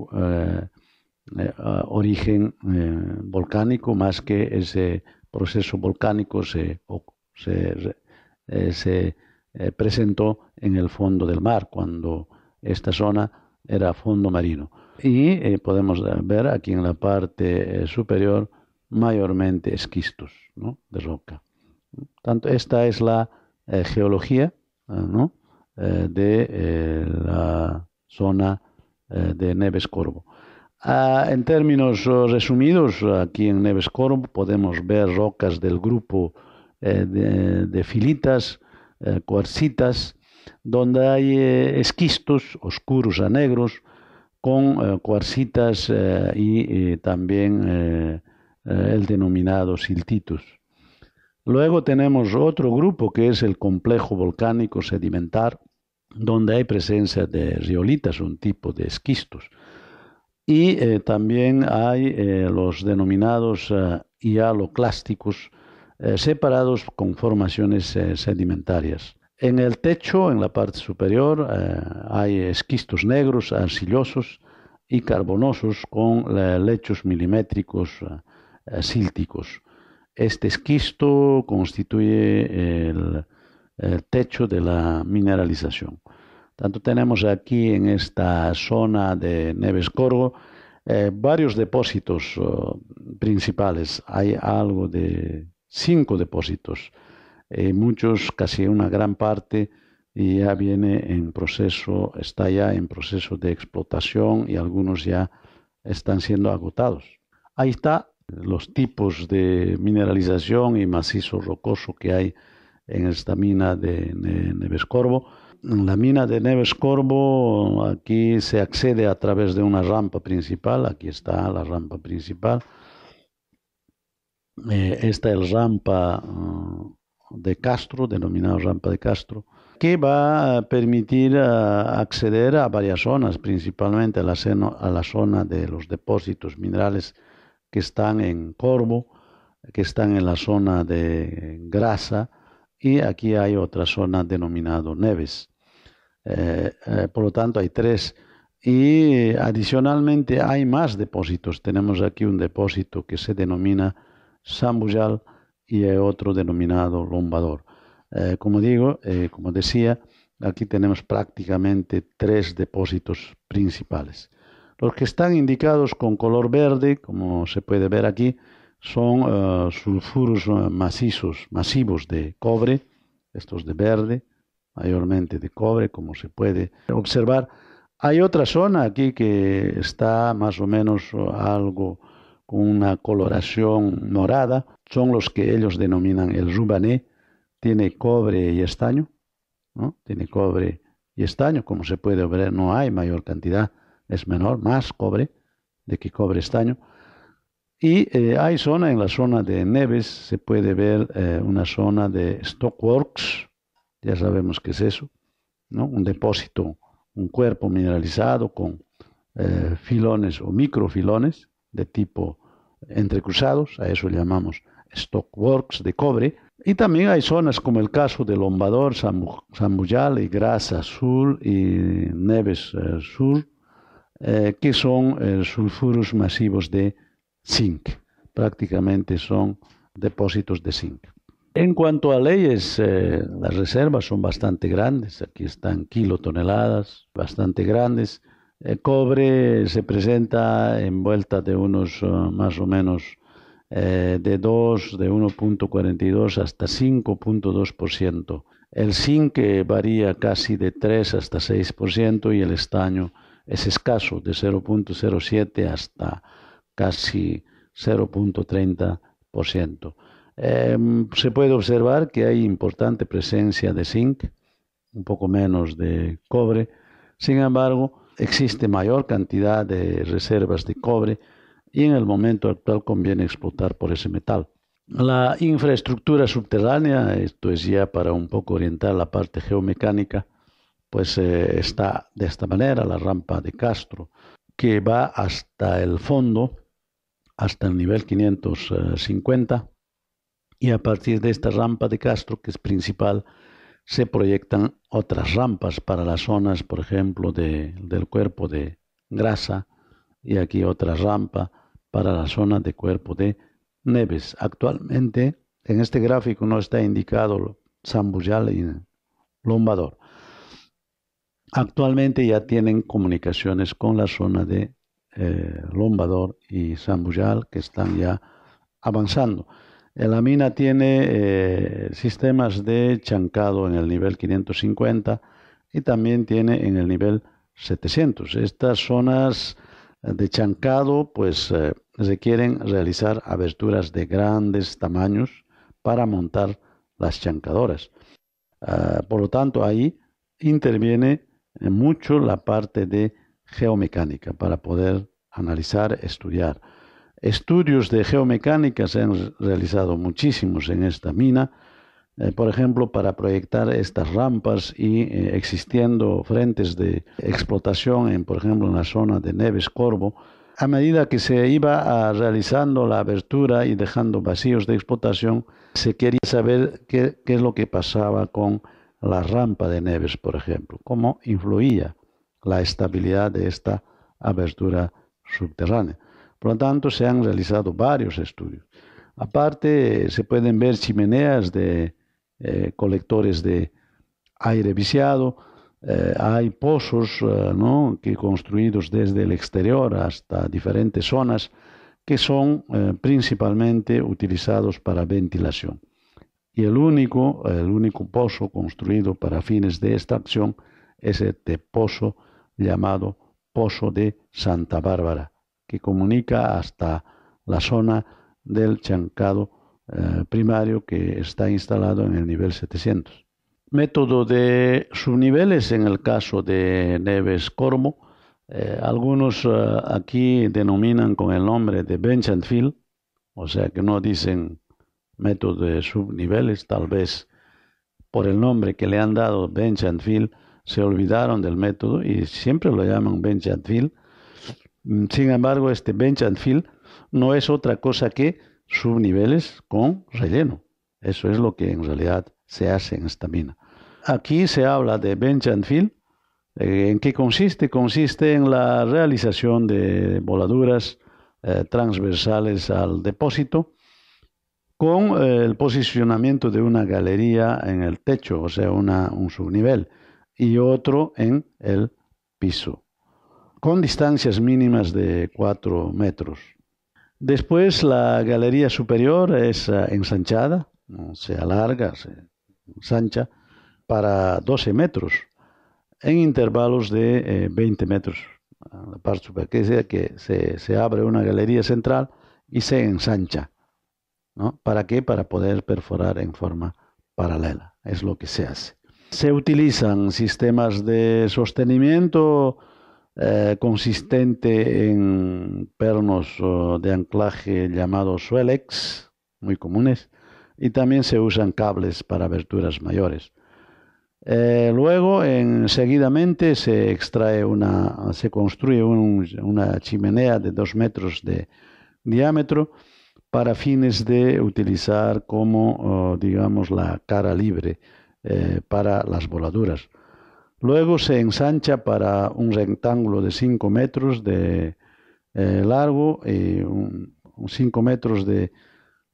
origen volcánico, más que ese proceso volcánico se, se, se presentó en el fondo del mar, cuando esta zona era fondo marino. Y eh, podemos ver aquí en la parte eh, superior mayormente esquistos de roca. Tanto esta es la eh, geología de la zona de Neves Corvo. Ah, en términos oh, resumidos, aquí en Neves Corvo podemos ver rocas del grupo de, filitas, cuarcitas, donde hay eh, esquistos oscuros a negros con eh, cuarcitas eh, y también el denominado siltitus. Luego tenemos otro grupo que es el complejo volcánico sedimentar, donde hay presencia de riolitas, un tipo de esquistos. Y también hay los denominados hialoclásticos, separados con formaciones sedimentarias. En el techo, en la parte superior, eh, hay esquistos negros, arcillosos y carbonosos con eh, lechos milimétricos eh, eh Este esquisto constituye el, techo de la mineralización. Tanto tenemos aquí en esta zona de Nevescorgo eh, varios depósitos oh, principales. Hay algo de cinco depósitos eh, muchos, casi una gran parte, ya viene en proceso, está ya en proceso de explotación y algunos ya están siendo agotados. Ahí está eh, los tipos de mineralización y macizo rocoso que hay en esta mina de Nevescorbo En la mina de Corvo aquí se accede a través de una rampa principal, aquí está la rampa principal. Eh, esta es la rampa ah, de Castro, denominado rampa de Castro, que va a permitir eh, acceder a varias zonas, principalmente a la, zona de los depósitos minerales que están en Corvo, que están en la zona de Grasa, y aquí hay otra zona denominada Neves. Eh, eh, por lo tanto, hay tres. Y adicionalmente hay más depósitos. Tenemos aquí un depósito que se denomina Sambuyal, y hay otro denominado lombador. Eh, como digo, eh, como decía, aquí tenemos prácticamente tres depósitos principales. Los que están indicados con color verde, como se puede ver aquí, son eh, sulfuros macizos, masivos de cobre, estos de verde, mayormente de cobre, como se puede observar. Hay otra zona aquí que está más o menos algo con una coloración morada, son los que ellos denominan el rubané, tiene cobre y estaño, ¿no? tiene cobre y estaño, como se puede ver, no hay mayor cantidad, es menor, más cobre de que cobre estaño. Y eh, hay zona, en la zona de Neves se puede ver eh, una zona de stockworks, ya sabemos qué es eso, ¿no? un depósito, un cuerpo mineralizado con eh, filones o microfilones, de tipo entrecruzados, a eso llamamos stockworks de cobre, y también hay zonas como el caso de Lombador, Samuyal y Grasa Sur y Neves eh, Sur, eh, que son eh, sulfuros masivos de zinc. Prácticamente son depósitos de zinc. En cuanto a leyes, las reservas son bastante grandes. Aquí están kilotoneladas, bastante grandes. El cobre se presenta en vuelta de unos eh, más o menos eh, de 2, de 1.42 hasta 5.2%. El zinc varía casi de 3 hasta 6% y el estaño es escaso, de 0.07 hasta casi 0.30%. Em, se puede observar que hay importante presencia de zinc, un poco menos de cobre. Sin embargo, existe mayor cantidad de reservas de cobre y en el momento actual conviene explotar por ese metal. La infraestructura subterránea, esto es ya para un poco orientar la parte geomecánica, pues eh, está de esta manera, la rampa de Castro, que va hasta el fondo, hasta el nivel 550, eh, y a partir de esta rampa de Castro, que es principal, se proyectan otras rampas para las zonas, por ejemplo, del cuerpo de grasa y aquí otra rampa para la zona de cuerpo de Neves. Actualmente en este gráfico no está indicado Bujal y Lombador. Actualmente ya tienen comunicaciones con la zona de eh, Lombador y Bujal que están ya avanzando. La mina tiene eh, sistemas de chancado en el nivel 550 y también tiene en el nivel 700. Estas zonas de chancado pues eh, requieren realizar aberturas de grandes tamaños para montar las chancadoras. Ah, por lo tanto, ahí interviene eh, mucho la parte de geomecánica para poder analizar, estudiar. Estudios de geomecánica se han realizado muchísimos en esta mina, eh, por ejemplo, para proyectar estas rampas y eh, existiendo frentes de explotación, en, por ejemplo, en la zona de Neves Corvo. A medida que se iba ah, realizando la abertura y dejando vacíos de explotación, se quería saber qué es lo que pasaba con la rampa de Neves, por ejemplo, cómo influía la estabilidad de esta abertura subterránea. Por lo tanto, se han realizado varios estudios. Aparte, se pueden ver chimeneas de eh, colectores de aire viciado, eh, hay pozos eh, que construidos desde el exterior hasta diferentes zonas que son principalmente utilizados para ventilación. Y el único, el único pozo construido para fines de esta acción es este pozo llamado Pozo de Santa Bárbara que comunica hasta la zona del chancado eh, primario que está instalado en el nivel 700. Método de subniveles en el caso de Neves Cormo. Eh, algunos eh, aquí denominan con el nombre de bench and fill, o sea que no dicen método de subniveles, tal vez por el nombre que le han dado bench and fill, se olvidaron del método y siempre lo llaman bench and fill, Mm, sin embargo, este bench and fill no es otra cosa que subniveles con relleno. Eso es lo que en realidad se hace en esta mina. Aquí se habla de bench and fill. Eh, ¿En qué consiste? Consiste en la realización de voladuras eh, transversales al depósito con eh, el posicionamiento de una galería en el techo, o sea, un subnivel, y otro en el piso con distancias mínimas de 4 metros. Después la galería superior es ah, ensanchada, se alarga, se ensancha para 12 metros en intervalos de 20 eh, metros. La parte superior, que se, se abre una galería central y se ensancha. ¿no? ¿Para qué? Para poder perforar en forma paralela. Es lo que se hace. Se utilizan sistemas de sostenimiento eh, consistente en pernos de anclaje llamados Suelex, muy comunes, y también se usan cables para aberturas mayores. Eh, luego, en, seguidamente, se extrae una, se construye una chimenea de dos metros de diámetro para fines de utilizar como, digamos, la cara libre eh, para las voladuras. Luego se ensancha para un rectángulo de 5 metros de eh, largo y 5 metros de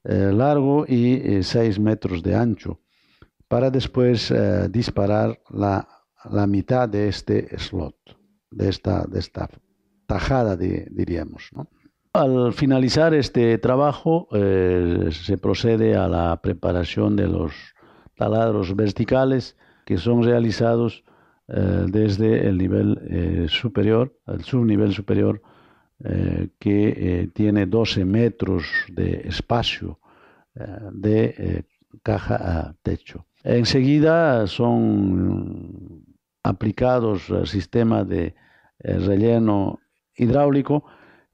eh, largo y 6 eh, metros de ancho, para después disparar la, mitad de este slot, de esta, de esta tajada, diríamos. Al finalizar este trabajo, se procede a la preparación de los taladros verticales que son realizados eh, desde el nivel eh, superior, el subnivel superior, eh, que tiene 12 metros de espacio de caja a techo. Enseguida son aplicados el sistema de relleno hidráulico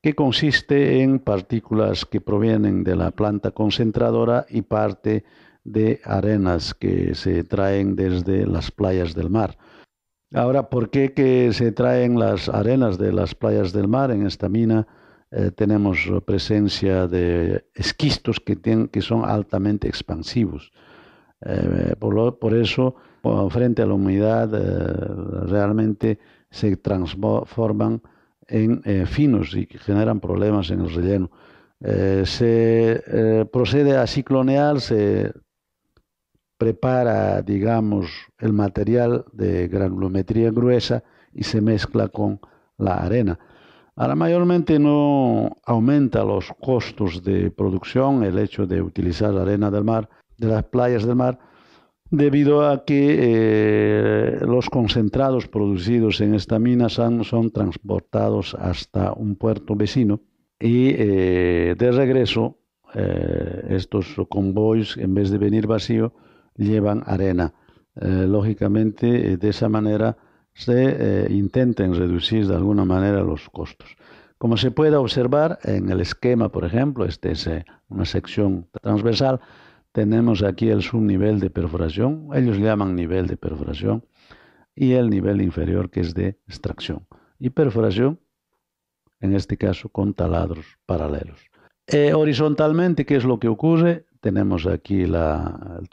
que consiste en partículas que provienen de la planta concentradora y parte de arenas que se traen desde las playas del mar. Ahora, ¿por qué que se traen las arenas de las playas del mar en esta mina? Eh, tenemos eh, presencia de esquistos que, tienen, que son altamente expansivos. Eh, por, eso, frente a la humedad, realmente se transforman en finos y generan problemas en el relleno. se procede a ciclonear, prepara, digamos, el material de granulometría gruesa y se mezcla con la arena. Ahora mayormente no aumenta los costos de producción el hecho de utilizar la arena del mar, de las playas del mar, debido a que eh, los concentrados producidos en esta mina son, transportados hasta un puerto vecino y eh, de regreso eh, estos convoyes, en vez de venir vacío, llevan arena. Eh, lógicamente, eh, de esa manera se eh, intenten reducir de alguna manera los costos. Como se puede observar en el esquema, por ejemplo, este es una sección transversal, tenemos aquí el subnivel de perforación, ellos llaman nivel de perforación, y el nivel inferior que es de extracción. Y perforación, en este caso, con taladros paralelos. horizontalmente, ¿qué es lo que ocurre? Tenemos aquí el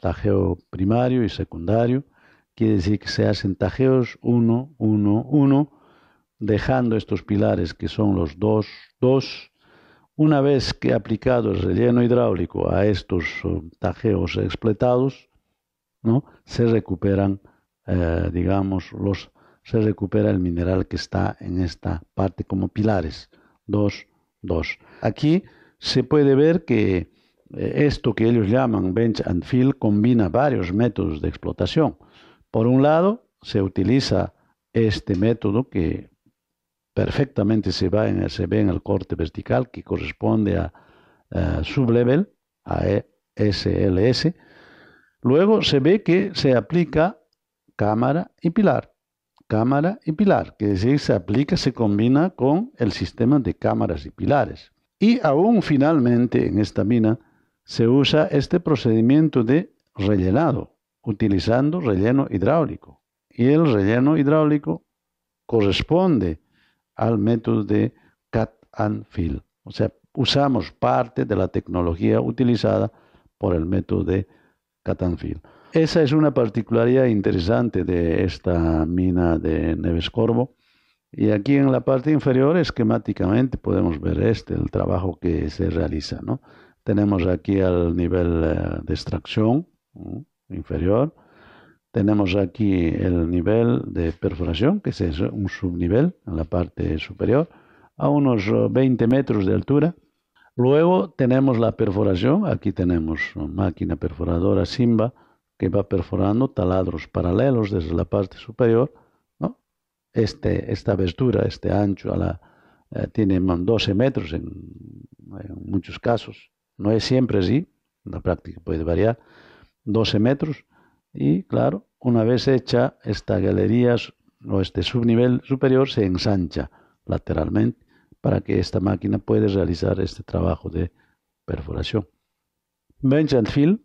tajeo primario y secundario. Quiere decir que se hacen tajeos 1, 1, 1, dejando estos pilares que son los 2, 2. Una vez que aplicado el relleno hidráulico a estos eh, tajeos expletados, ¿no? se recuperan, eh, digamos, los, se recupera el mineral que está en esta parte como pilares. 2, 2. Aquí se puede ver que eh, esto que ellos llaman bench and fill combina varios métodos de explotación. Por un lado, se utiliza este método que perfectamente se, ve en el corte vertical que corresponde a, sublevel, a SLS. E, Luego se ve que se aplica cámara y pilar. Cámara y pilar, que es decir, se aplica, se combina con el sistema de cámaras y pilares. Y aún finalmente en esta mina se usa este procedimiento de rellenado, utilizando relleno hidráulico. Y el relleno hidráulico corresponde al método de cut and fill. O sea, usamos parte de la tecnología utilizada por el método de cut and fill. Esa es una particularidad interesante de esta mina de Nevescorbo Y aquí en la parte inferior esquemáticamente podemos ver este, el trabajo que se realiza, ¿no? Tenemos aquí el nivel eh, de extracción inferior. Tenemos aquí el nivel de perforación, que es un subnivel en la parte superior, a unos 20 eh, metros de altura. Luego tenemos la perforación. Aquí tenemos máquina perforadora Simba que va perforando taladros paralelos desde la parte superior. ¿no? Este, esta abertura, este ancho, a la, eh, tiene 12 metros en muchos casos. No es siempre así, la práctica puede variar, 12 metros. Y claro, una vez hecha esta galería o este subnivel superior se ensancha lateralmente para que esta máquina pueda realizar este trabajo de perforación. Bench and eh,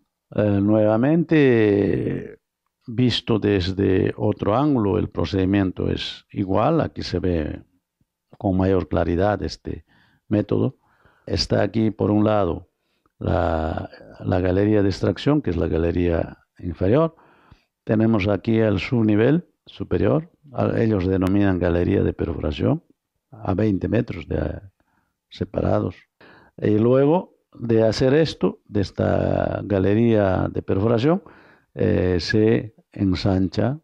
nuevamente visto desde otro ángulo, el procedimiento es igual, aquí se ve con mayor claridad este método. Está aquí por un lado la, galería de extracción, que es la galería inferior. Tenemos aquí el subnivel superior, ellos denominan galería de perforación, a 20 metros separados. Y luego de hacer esto, de esta galería de perforación, eh, se ensancha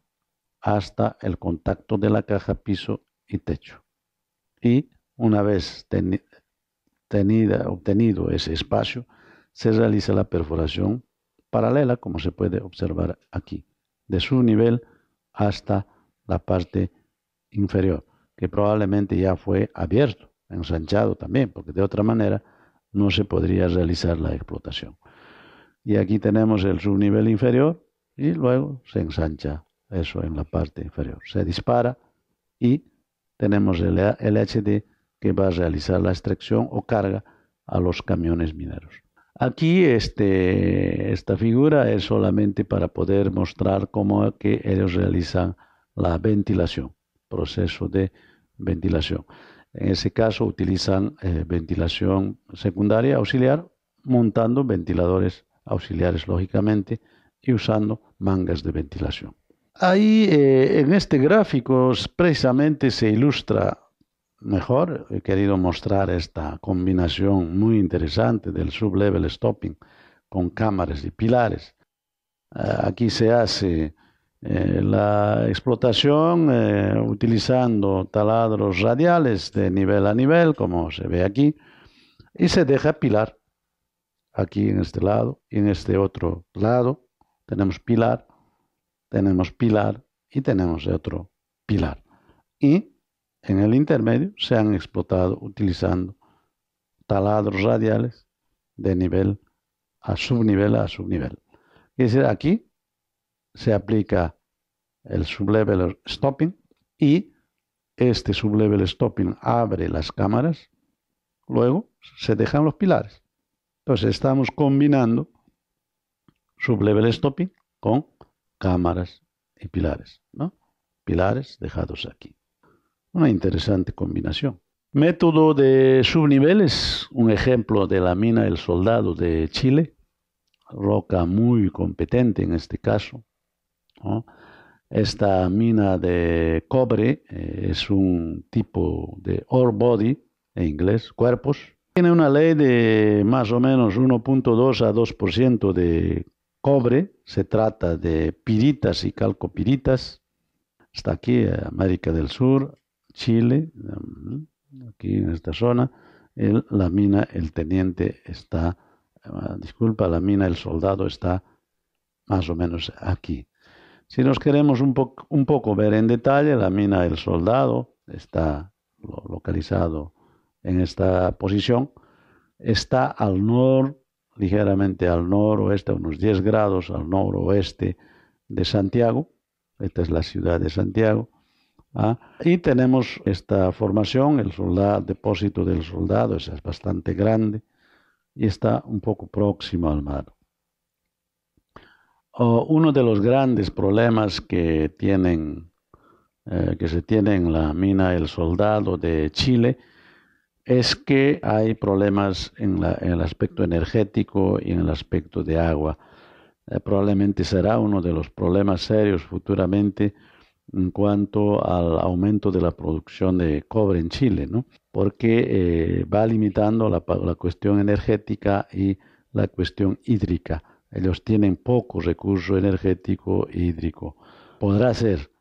hasta el contacto de la caja, piso y techo. Y una vez obtenido ese espacio, se realiza la perforación paralela, como se puede observar aquí, de su nivel hasta la parte inferior, que probablemente ya fue abierto, ensanchado también, porque de otra manera no se podría realizar la explotación. Y aquí tenemos el subnivel inferior y luego se ensancha eso en la parte inferior. Se dispara y tenemos el LHD que va a realizar la extracción o carga a los camiones mineros. Aquí este, esta figura es solamente para poder mostrar cómo que ellos realizan la ventilación, proceso de ventilación. En ese caso utilizan eh, ventilación secundaria auxiliar, montando ventiladores auxiliares lógicamente y usando mangas de ventilación. Ahí eh, en este gráfico precisamente se ilustra mejor he querido mostrar esta combinación muy interesante del sublevel stopping con cámaras y pilares. Ah, aquí se hace eh, la explotación eh, utilizando taladros radiales de nivel a nivel, como se ve aquí, y se deja pilar aquí en este lado y en este otro lado. Tenemos pilar, tenemos pilar y tenemos otro pilar. Y en el intermedio se han explotado utilizando taladros radiales de nivel a subnivel a subnivel. Es decir, aquí se aplica el sublevel stopping y este sublevel stopping abre las cámaras, luego se dejan los pilares. Entonces estamos combinando sublevel stopping con cámaras y pilares, ¿no? Pilares dejados aquí. Una interesante combinación. Método de subniveles, un ejemplo de la mina El Soldado de Chile, roca muy competente en este caso. Esta mina de cobre eh, es un tipo de ore body en inglés, cuerpos. Tiene una ley de más o menos 1.2 a 2% de cobre. Se trata de piritas y calcopiritas. Está aquí, eh, América del Sur, Chile, mm, aquí en esta zona, la mina, el teniente está, ah, disculpa, la mina, el soldado está más o menos aquí. Si nos queremos un, un poco ver en detalle, la mina, el soldado está localizado en esta posición, está al norte ligeramente al noroeste, unos 10 grados al noroeste de Santiago. Esta es la ciudad de Santiago. ¿Ah? Y tenemos esta formación, el soldado, depósito del soldado, es bastante grande y está un poco próximo al mar. uno de los grandes problemas que tienen, eh, que se tiene en la mina El Soldado de Chile es que hay problemas en, la, en el aspecto energético y en el aspecto de agua. Eh, probablemente será uno de los problemas serios futuramente en cuanto al aumento de la producción de cobre en Chile, ¿no? porque eh, va limitando la, cuestión energética y la cuestión hídrica. Ellos tienen poco recurso energético e hídrico. Podrá ser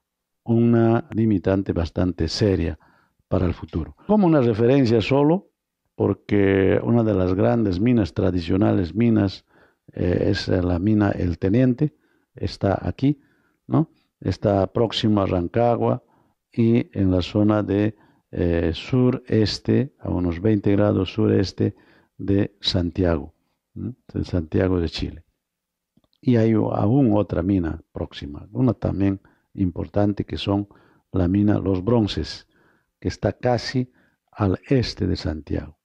una limitante bastante seria para el futuro. Como una referencia solo, porque una de las grandes minas tradicionales, minas, eh, es la mina El Teniente, está aquí, ¿no? está próximo a Rancagua y en la zona de eh, sureste, a unos 20 grados sureste de Santiago, de Santiago de Chile. Y hay aún otra mina próxima, una también importante que son la mina Los Bronces, que está casi al este de Santiago.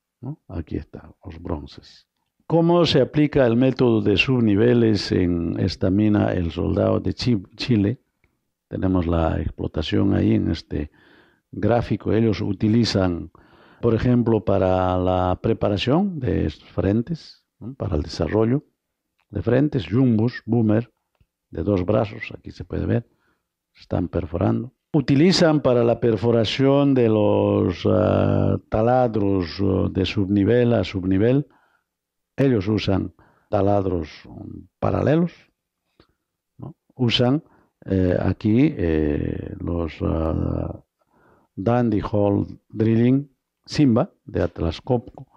Aquí está, Los Bronces. ¿Cómo se aplica el método de subniveles en esta mina El Soldado de Chile? Tenemos la explotación ahí en este gráfico. Ellos utilizan, por ejemplo, para la preparación de estos frentes, para el desarrollo de frentes, jumbos, boomer, de dos brazos, aquí se puede ver, están perforando. Utilizan para la perforación de los ah, taladros de subnivel a subnivel, ellos usan taladros um, paralelos, usan eh, aquí eh, los ah, Dandy Hall Drilling Simba de Atlas Copco,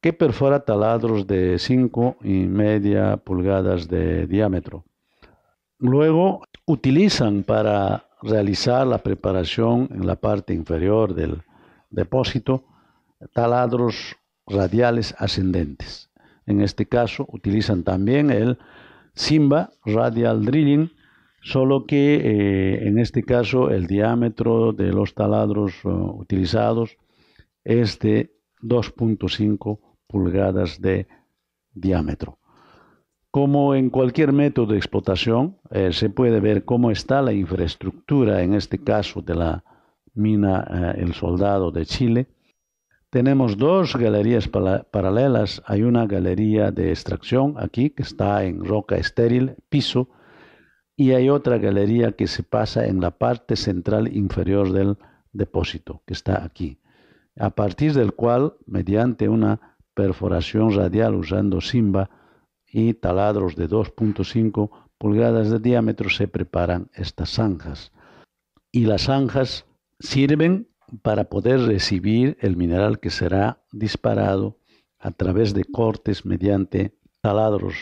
que perfora taladros de 5 y media pulgadas de diámetro. Luego utilizan para realizar la preparación en la parte inferior del depósito taladros radiales ascendentes. En este caso utilizan también el Simba Radial Drilling solo que eh, en este caso el diámetro de los taladros eh, utilizados es de 2.5 pulgadas de diámetro. Como en cualquier método de explotación, eh, se puede ver cómo está la infraestructura, en este caso de la mina El Soldado de Chile. Tenemos dos galerías paralelas. Hay una galería de extracción aquí que está en roca estéril, piso, y hay otra galería que se pasa en la parte central inferior del depósito, que está aquí, a partir del cual, mediante una perforación radial usando simba y taladros de 2.5 pulgadas de diámetro, se preparan estas zanjas. Y las zanjas sirven para poder recibir el mineral que será disparado a través de cortes mediante taladros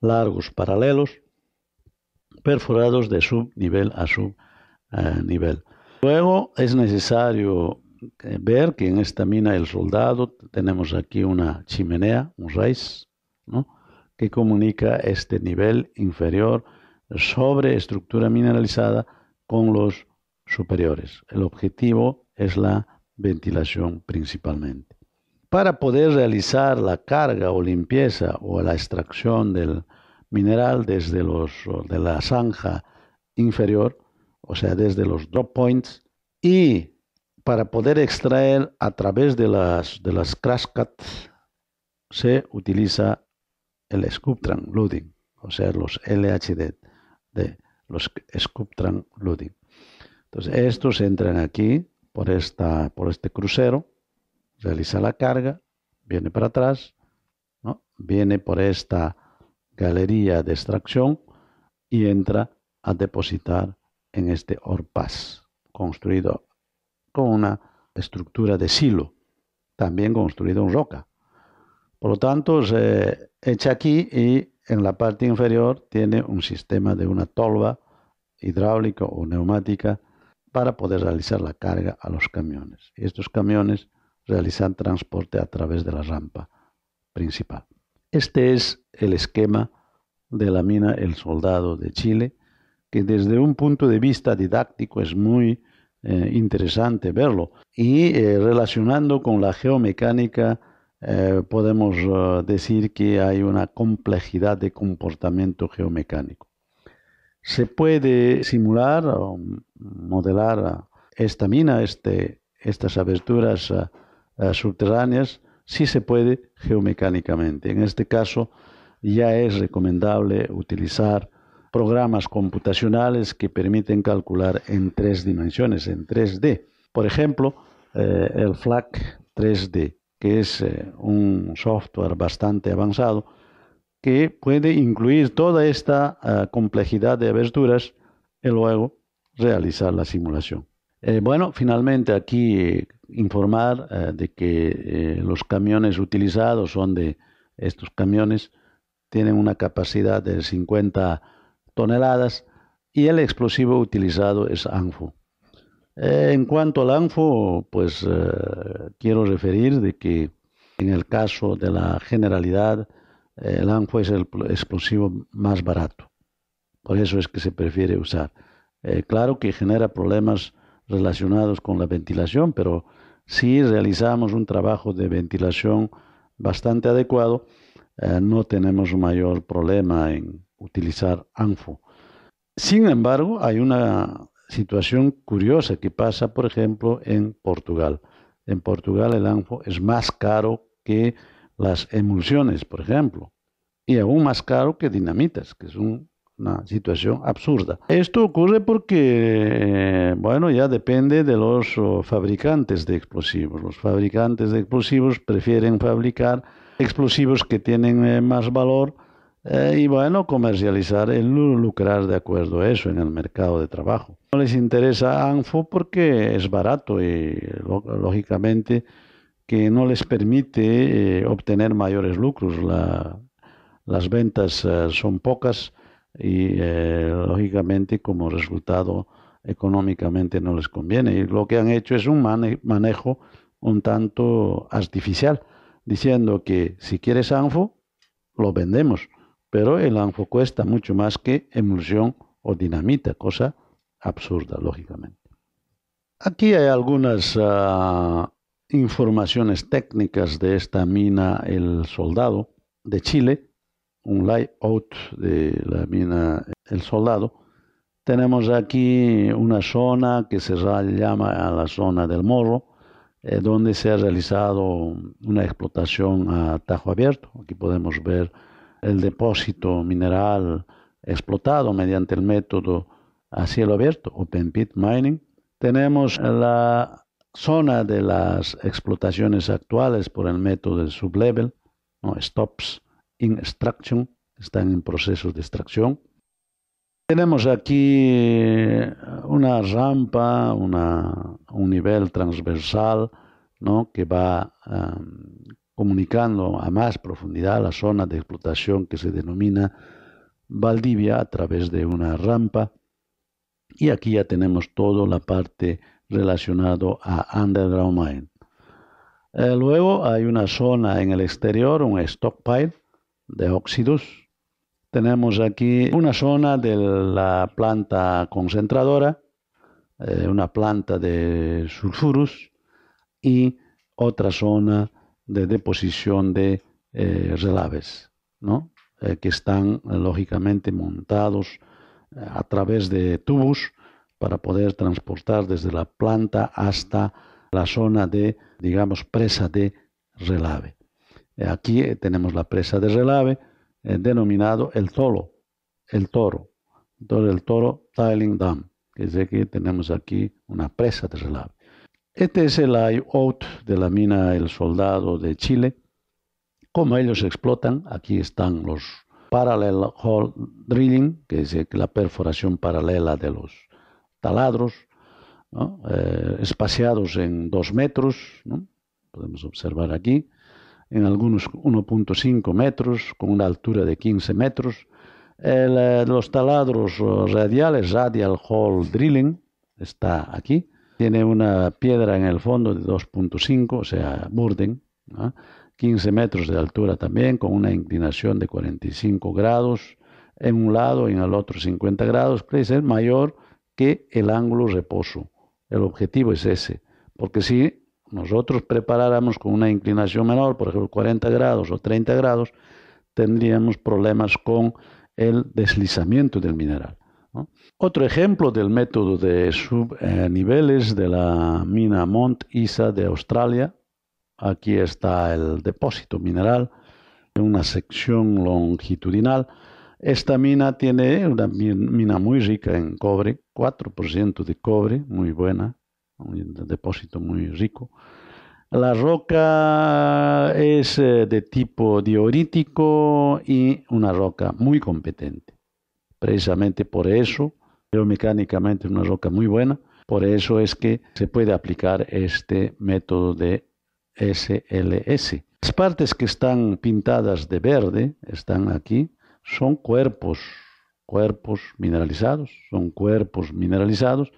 largos paralelos perforados de subnivel a subnivel. Luego es necesario eh, ver que en esta mina El Soldado tenemos aquí una chimenea, un raíz, que comunica este nivel inferior sobre estructura mineralizada con los superiores. El objetivo es la ventilación principalmente. Para poder realizar la carga o limpieza o la extracción del mineral desde los, de la zanja inferior, o sea, desde los drop points, y para poder extraer a través de las, de las crash cuts se utiliza el Scooptran loading, o sea, los LHD, de los Scooptran loading. Entonces, estos entran aquí por, esta, por este crucero, realiza la carga, viene para atrás, ¿no? viene por esta galería de extracción y entra a depositar en este orpaz, construido con una estructura de silo, también construido en roca. Por lo tanto, se echa aquí y en la parte inferior tiene un sistema de una tolva hidráulica o neumática para poder realizar la carga a los camiones. Y estos camiones realizan transporte a través de la rampa principal. Este es el esquema de la mina El Soldado de Chile, que desde un punto de vista didáctico es muy eh, interesante verlo. Y eh, relacionando con la geomecánica, eh, podemos decir que hay una complejidad de comportamiento geomecánico. Se puede simular o modelar esta mina, este, estas aberturas subterráneas, si se puede, geomecánicamente. En este caso, ya es recomendable utilizar programas computacionales que permiten calcular en tres dimensiones, en 3D. Por ejemplo, eh, el FLAC 3D, que es eh, un software bastante avanzado que puede incluir toda esta ah, complejidad de aberturas y luego realizar la simulación. Eh, bueno, finalmente aquí eh, informar eh, de que los camiones utilizados son de estos camiones, tienen una capacidad de 50 toneladas y el explosivo utilizado es ANFO. en cuanto al ANFO, pues quiero referir de que en el caso de la generalidad, el ANFO es el explosivo más barato. Por eso es que se prefiere usar. claro que genera problemas relacionados con la ventilación, pero si realizamos un trabajo de ventilación bastante adecuado, eh, no tenemos mayor problema en utilizar ANFO. Sin embargo, hay una situación curiosa que pasa, por ejemplo, en Portugal. En Portugal el ANFO es más caro que las emulsiones, por ejemplo, y aún más caro que dinamitas, que es un una situación absurda. Esto ocurre porque, eh, bueno, ya depende de los oh, fabricantes de explosivos. Los fabricantes de explosivos prefieren fabricar explosivos que tienen eh, más valor eh, y, bueno, comercializar el lucrar de acuerdo a eso en el mercado de trabajo. No les interesa ANFO porque es barato y, lógicamente, que no les permite obtener mayores lucros. las ventas son pocas y eh, lógicamente como resultado económicamente no les conviene. Y lo que han hecho es un manejo un tanto artificial, diciendo que si quieres ANFO, lo vendemos, pero el ANFO cuesta mucho más que emulsión o dinamita, cosa absurda, lógicamente. Aquí hay algunas ah, informaciones técnicas de esta mina El Soldado de Chile, un out de la mina El Soldado, tenemos aquí una zona que se llama la zona del morro, eh, donde se ha realizado una explotación a tajo abierto. Aquí podemos ver el depósito mineral explotado mediante el método a cielo abierto, open pit mining. Tenemos la zona de las explotaciones actuales por el método de sublevel, ¿no? stops, extracción están en procesos de extracción. Tenemos aquí eh, una rampa, un nivel transversal que va comunicando a más profundidad la zona de explotación que se denomina Valdivia a través de una rampa. Y aquí ya tenemos toda la parte relacionada a Underground Mine. Eh, luego hay una zona en el exterior, un stockpile, de óxidos. Tenemos aquí una zona de la planta concentradora, eh, una planta de sulfuros y otra zona de deposición de eh, relaves, eh, que están lógicamente montados a través de tubos para poder transportar desde la planta hasta la zona de, digamos, presa de relave. Aquí eh, tenemos la presa de relave, eh, denominado el toro, el toro. el toro Tiling Dam, que es que tenemos aquí una presa de relave. Este es el Out de la mina El Soldado de Chile. Como ellos explotan, aquí están los parallel hole drilling, que es eh, la perforación paralela de los taladros, espaciados en dos metros, podemos observar aquí en algunos 1.5 metros, con una altura de 15 metros. Eh, los taladros eh, radiales, Radial hole Drilling, está aquí. Tiene una piedra en el fondo de 2.5, o sea, burden, 15 metros de altura también, con una inclinación de 45 grados en un lado y en el otro 50 grados, puede ser mayor que el ángulo reposo. El objetivo es ese, porque si nosotros preparáramos con una inclinación menor, por ejemplo 40 grados o 30 grados, tendríamos problemas con el deslizamiento del mineral. Otro ejemplo del método de subniveles de la mina Mont Isa de Australia. Aquí está el depósito mineral en una sección longitudinal. Esta mina tiene una mina muy rica en cobre, 4% de cobre, muy buena, un depósito muy rico. La roca es eh, de tipo diorítico y una roca muy competente. Precisamente por eso, geomecánicamente es una roca muy buena, por eso es que se puede aplicar este método de SLS. Las partes que están pintadas de verde, están aquí, son cuerpos, cuerpos mineralizados, son cuerpos mineralizados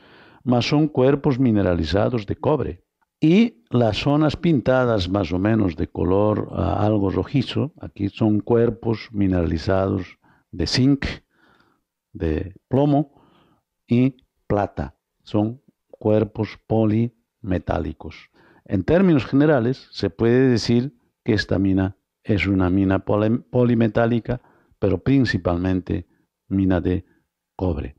más son cuerpos mineralizados de cobre. Y las zonas pintadas más o menos de color ah, algo rojizo, aquí son cuerpos mineralizados de zinc, de plomo y plata. Son cuerpos polimetálicos. En términos generales, se puede decir que esta mina es una mina polimetálica, pero principalmente mina de cobre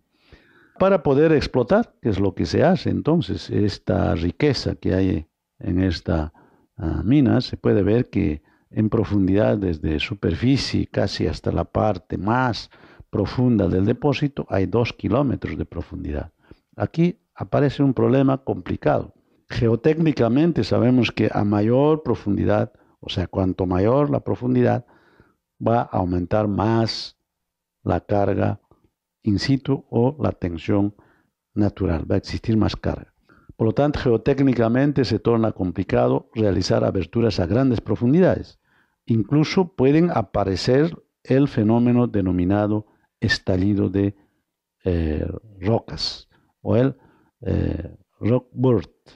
para poder explotar, que es lo que se hace entonces, esta riqueza que hay en esta ah, mina, se puede ver que en profundidad, desde superficie casi hasta la parte más profunda del depósito, hay dos kilómetros de profundidad. Aquí aparece un problema complicado. Geotécnicamente sabemos que a mayor profundidad, o sea, cuanto mayor la profundidad, va a aumentar más la carga in situ o la tensión natural. Va a existir más carga. Por lo tanto, geotécnicamente se torna complicado realizar aberturas a grandes profundidades. Incluso pueden aparecer el fenómeno denominado estallido de eh, rocas o el eh, rock burst,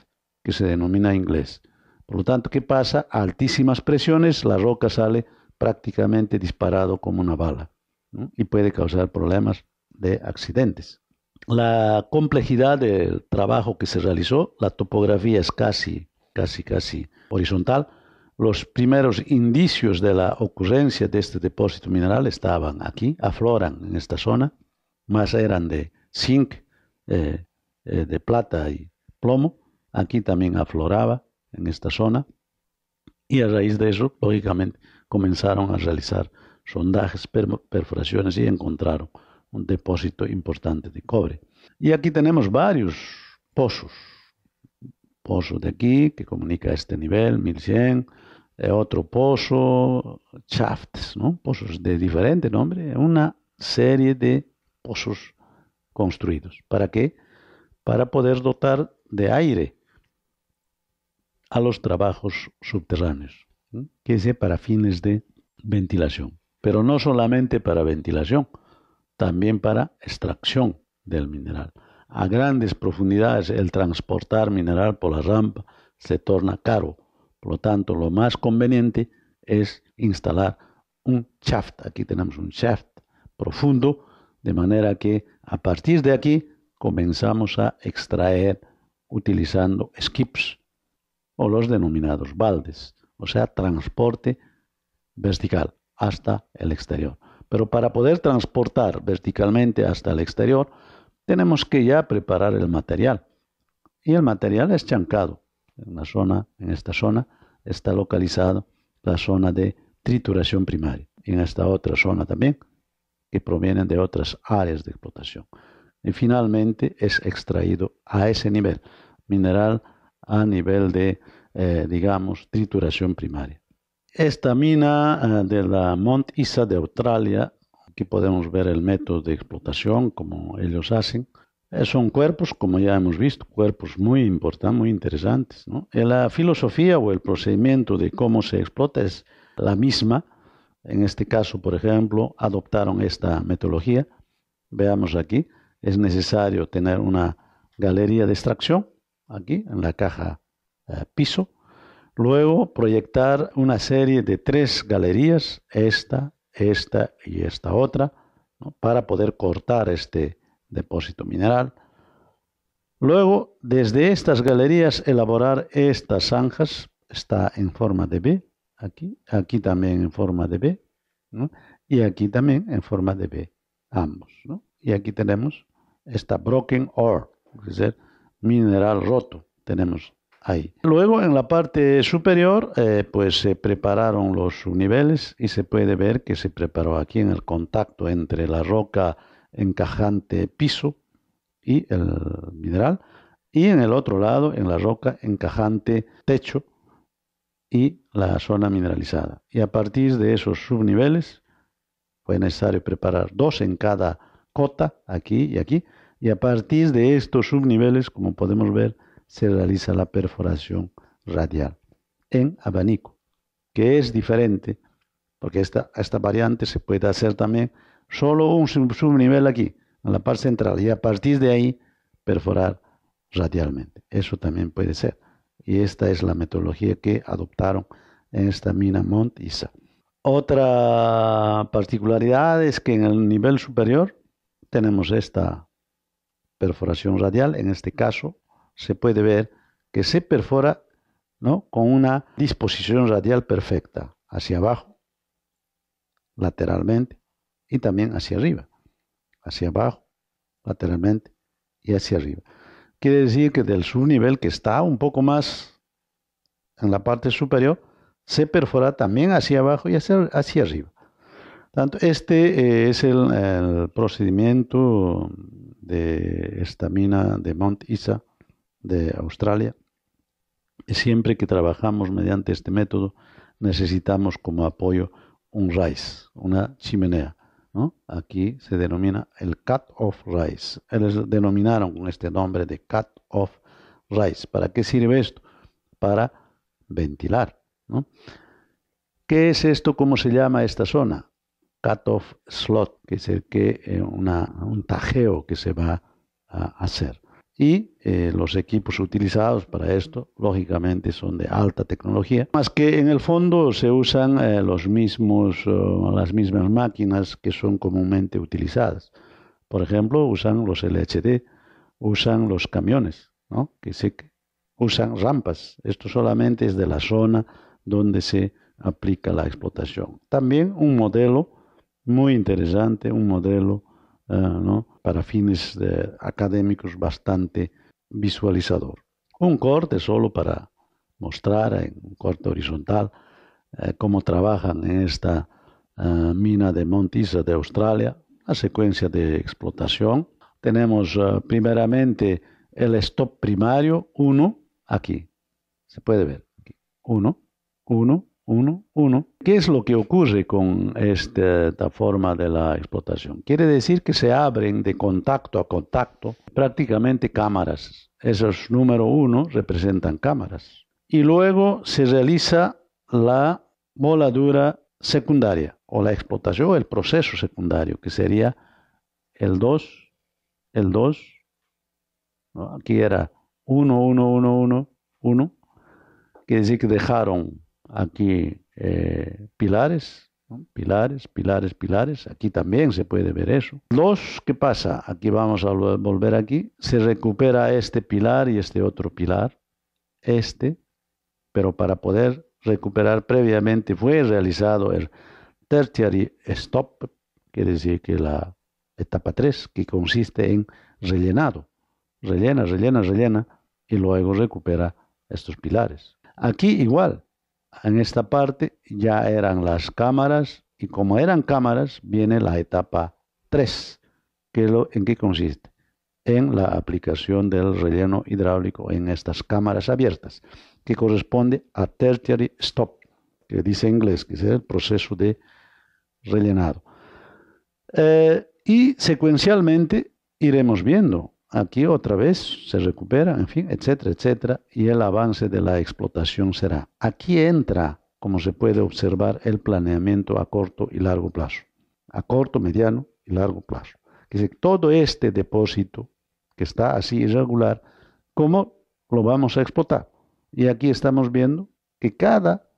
que se denomina en inglés. Por lo tanto, ¿qué pasa? A altísimas presiones la roca sale prácticamente disparado como una bala y puede causar problemas de accidentes. La complejidad del trabajo que se realizó, la topografía es casi, casi, casi horizontal. Los primeros indicios de la ocurrencia de este depósito mineral estaban aquí, afloran en esta zona, más eran de zinc, eh, eh, de plata y plomo. Aquí también afloraba en esta zona. Y a raíz de eso, lógicamente, comenzaron a realizar sondajes, perforaciones y encontraron un depósito importante de cobre. Y aquí tenemos varios pozos. Pozo de aquí, que comunica este nivel, 1100, eh, otro pozo, shafts, pozos de diferente nombre, una serie de pozos construidos. ¿Para qué? Para poder dotar de aire a los trabajos subterráneos, que sea para fines de ventilación. Pero no solamente para ventilación, también para extracción del mineral. A grandes profundidades el transportar mineral por la rampa se torna caro. Por lo tanto, lo más conveniente es instalar un shaft. Aquí tenemos un shaft profundo, de manera que a partir de aquí comenzamos a extraer utilizando skips o los denominados baldes, o sea, transporte vertical hasta el exterior. Pero para poder transportar verticalmente hasta el exterior, tenemos que ya preparar el material. Y el material es chancado. En, esta zona está localizada la zona de trituración primaria. Y en esta otra zona también, que provienen de otras áreas de explotación. Y finalmente es extraído a ese nivel, mineral a nivel de, eh, digamos, trituración primaria. Esta mina eh, de la Mont Isa de Australia, aquí podemos ver el método de explotación como ellos hacen, eh, son cuerpos, como ya hemos visto, cuerpos muy importantes, muy interesantes. Eh, la filosofía o el procedimiento de cómo se explota es la misma. En este caso, por ejemplo, adoptaron esta metodología. Veamos aquí, es necesario tener una galería de extracción, aquí en la caja piso, Luego proyectar una serie de tres galerías, esta, esta y esta otra, para poder cortar este depósito mineral. Luego, desde estas galerías, elaborar estas zanjas, está en forma de B, aquí, aquí también en forma de B, y aquí también en forma de B, ambos. Y aquí tenemos esta broken ore, es decir, mineral roto. Tenemos Luego en la parte superior eh, pues se prepararon los subniveles y se puede ver que se preparó aquí en el contacto entre la roca encajante piso y el mineral y en el otro lado en la roca encajante techo y la zona mineralizada. Y a partir de esos subniveles fue necesario preparar dos en cada cota, aquí y aquí, y a partir de estos subniveles, como podemos ver, se realiza la perforación radial en abanico, que es diferente, porque esta, esta variante se puede hacer también solo un subnivel aquí, en la parte central, y a partir de ahí perforar radialmente. Eso también puede ser. Y esta es la metodología que adoptaron en esta mina Mont Otra particularidad es que en el nivel superior tenemos esta perforación radial, en este caso se puede ver que se perfora ¿no? con una disposición radial perfecta, hacia abajo, lateralmente, y también hacia arriba, hacia abajo, lateralmente y hacia arriba. Quiere decir que del subnivel que está un poco más en la parte superior, se perfora también hacia abajo y hacia, hacia arriba. Tanto, este eh, es el, procedimiento de esta mina de Mount Isa de Australia. Siempre que trabajamos mediante este método, necesitamos como apoyo un rice, una chimenea. Aquí se denomina el cut-off rice. Ellos denominaron con este nombre de cut-off rice. ¿Para qué sirve esto? Para ventilar. ¿Qué es esto? ¿Cómo se llama esta zona? Cut-off slot, que es el que, eh, un tajeo que se va a hacer y eh, los equipos utilizados para esto, lógicamente, son de alta tecnología, más que en el fondo se usan eh, los mismos, las mismas máquinas que son comúnmente utilizadas. Por ejemplo, usan los LHD, usan los camiones, ¿no? que usan rampas. Esto solamente es de la zona donde se aplica la explotación. También un modelo muy interesante, un modelo eh, para fines académicos bastante visualizador. Un corte solo para mostrar en un corte horizontal eh, cómo trabajan en esta eh, mina de Montisa de Australia, la secuencia de explotación. Tenemos primeramente el stop primario 1 aquí. Se puede ver. 1, 1, 1, 1. ¿Qué es lo que ocurre con esta, forma de la explotación? Quiere decir que se abren de contacto a contacto prácticamente cámaras. Esos número 1 representan cámaras. Y luego se realiza la voladura secundaria o la explotación o el proceso secundario, que sería el 2, el 2. Aquí era 1, 1, 1, 1, 1. Quiere decir que dejaron aquí eh, pilares, pilares, pilares, pilares. Aquí también se puede ver eso. Los, ¿qué pasa? Aquí vamos a volver aquí. Se recupera este pilar y este otro pilar, este, pero para poder recuperar previamente fue realizado el tertiary stop, que decir que la etapa 3, que consiste en rellenado. Rellena, rellena, rellena y luego recupera estos pilares. Aquí igual, en esta parte ya eran las cámaras y como eran cámaras viene la etapa 3, que lo, en qué consiste en la aplicación del relleno hidráulico en estas cámaras abiertas, que corresponde a tertiary stop, que dice en inglés, que es el proceso de rellenado. Eh, y secuencialmente iremos viendo aquí otra vez se recupera, en fin, etcétera, etcétera, y el avance de la explotación será. Aquí entra, como se puede observar, el planeamiento a corto y largo plazo, a corto, mediano y largo plazo. Que todo este depósito que está así irregular, ¿cómo lo vamos a explotar? Y aquí estamos viendo que cada,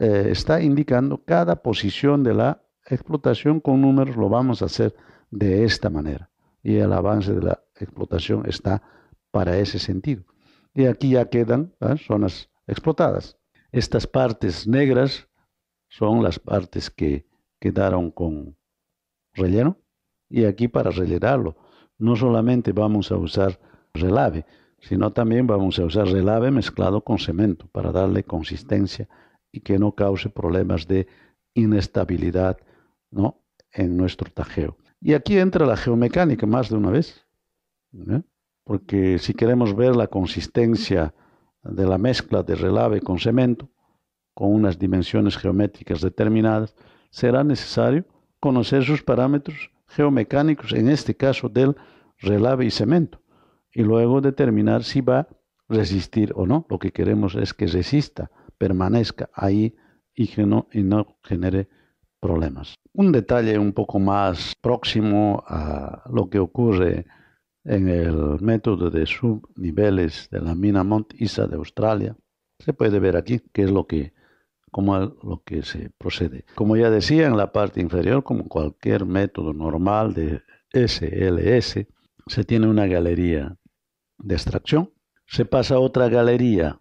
eh, está indicando cada posición de la explotación con números, lo vamos a hacer de esta manera. Y el avance de la explotación está para ese sentido. Y aquí ya quedan zonas ¿ah? explotadas. Estas partes negras son las partes que quedaron con relleno. Y aquí para rellenarlo, no solamente vamos a usar relave, sino también vamos a usar relave mezclado con cemento para darle consistencia y que no cause problemas de inestabilidad ¿no? en nuestro tajeo. Y aquí entra la geomecánica más de una vez. ¿eh? porque si queremos ver la consistencia de la mezcla de relave con cemento, con unas dimensiones geométricas determinadas, será necesario conocer sus parámetros geomecánicos, en este caso del relave y cemento, y luego determinar si va a resistir o no. Lo que queremos es que resista, permanezca ahí y, y no genere problemas. Un detalle un poco más próximo a lo que ocurre en el método de subniveles de la mina Mount Isa de Australia se puede ver aquí qué es lo que cómo es lo que se procede. Como ya decía en la parte inferior, como cualquier método normal de SLS, se tiene una galería de extracción, se pasa a otra galería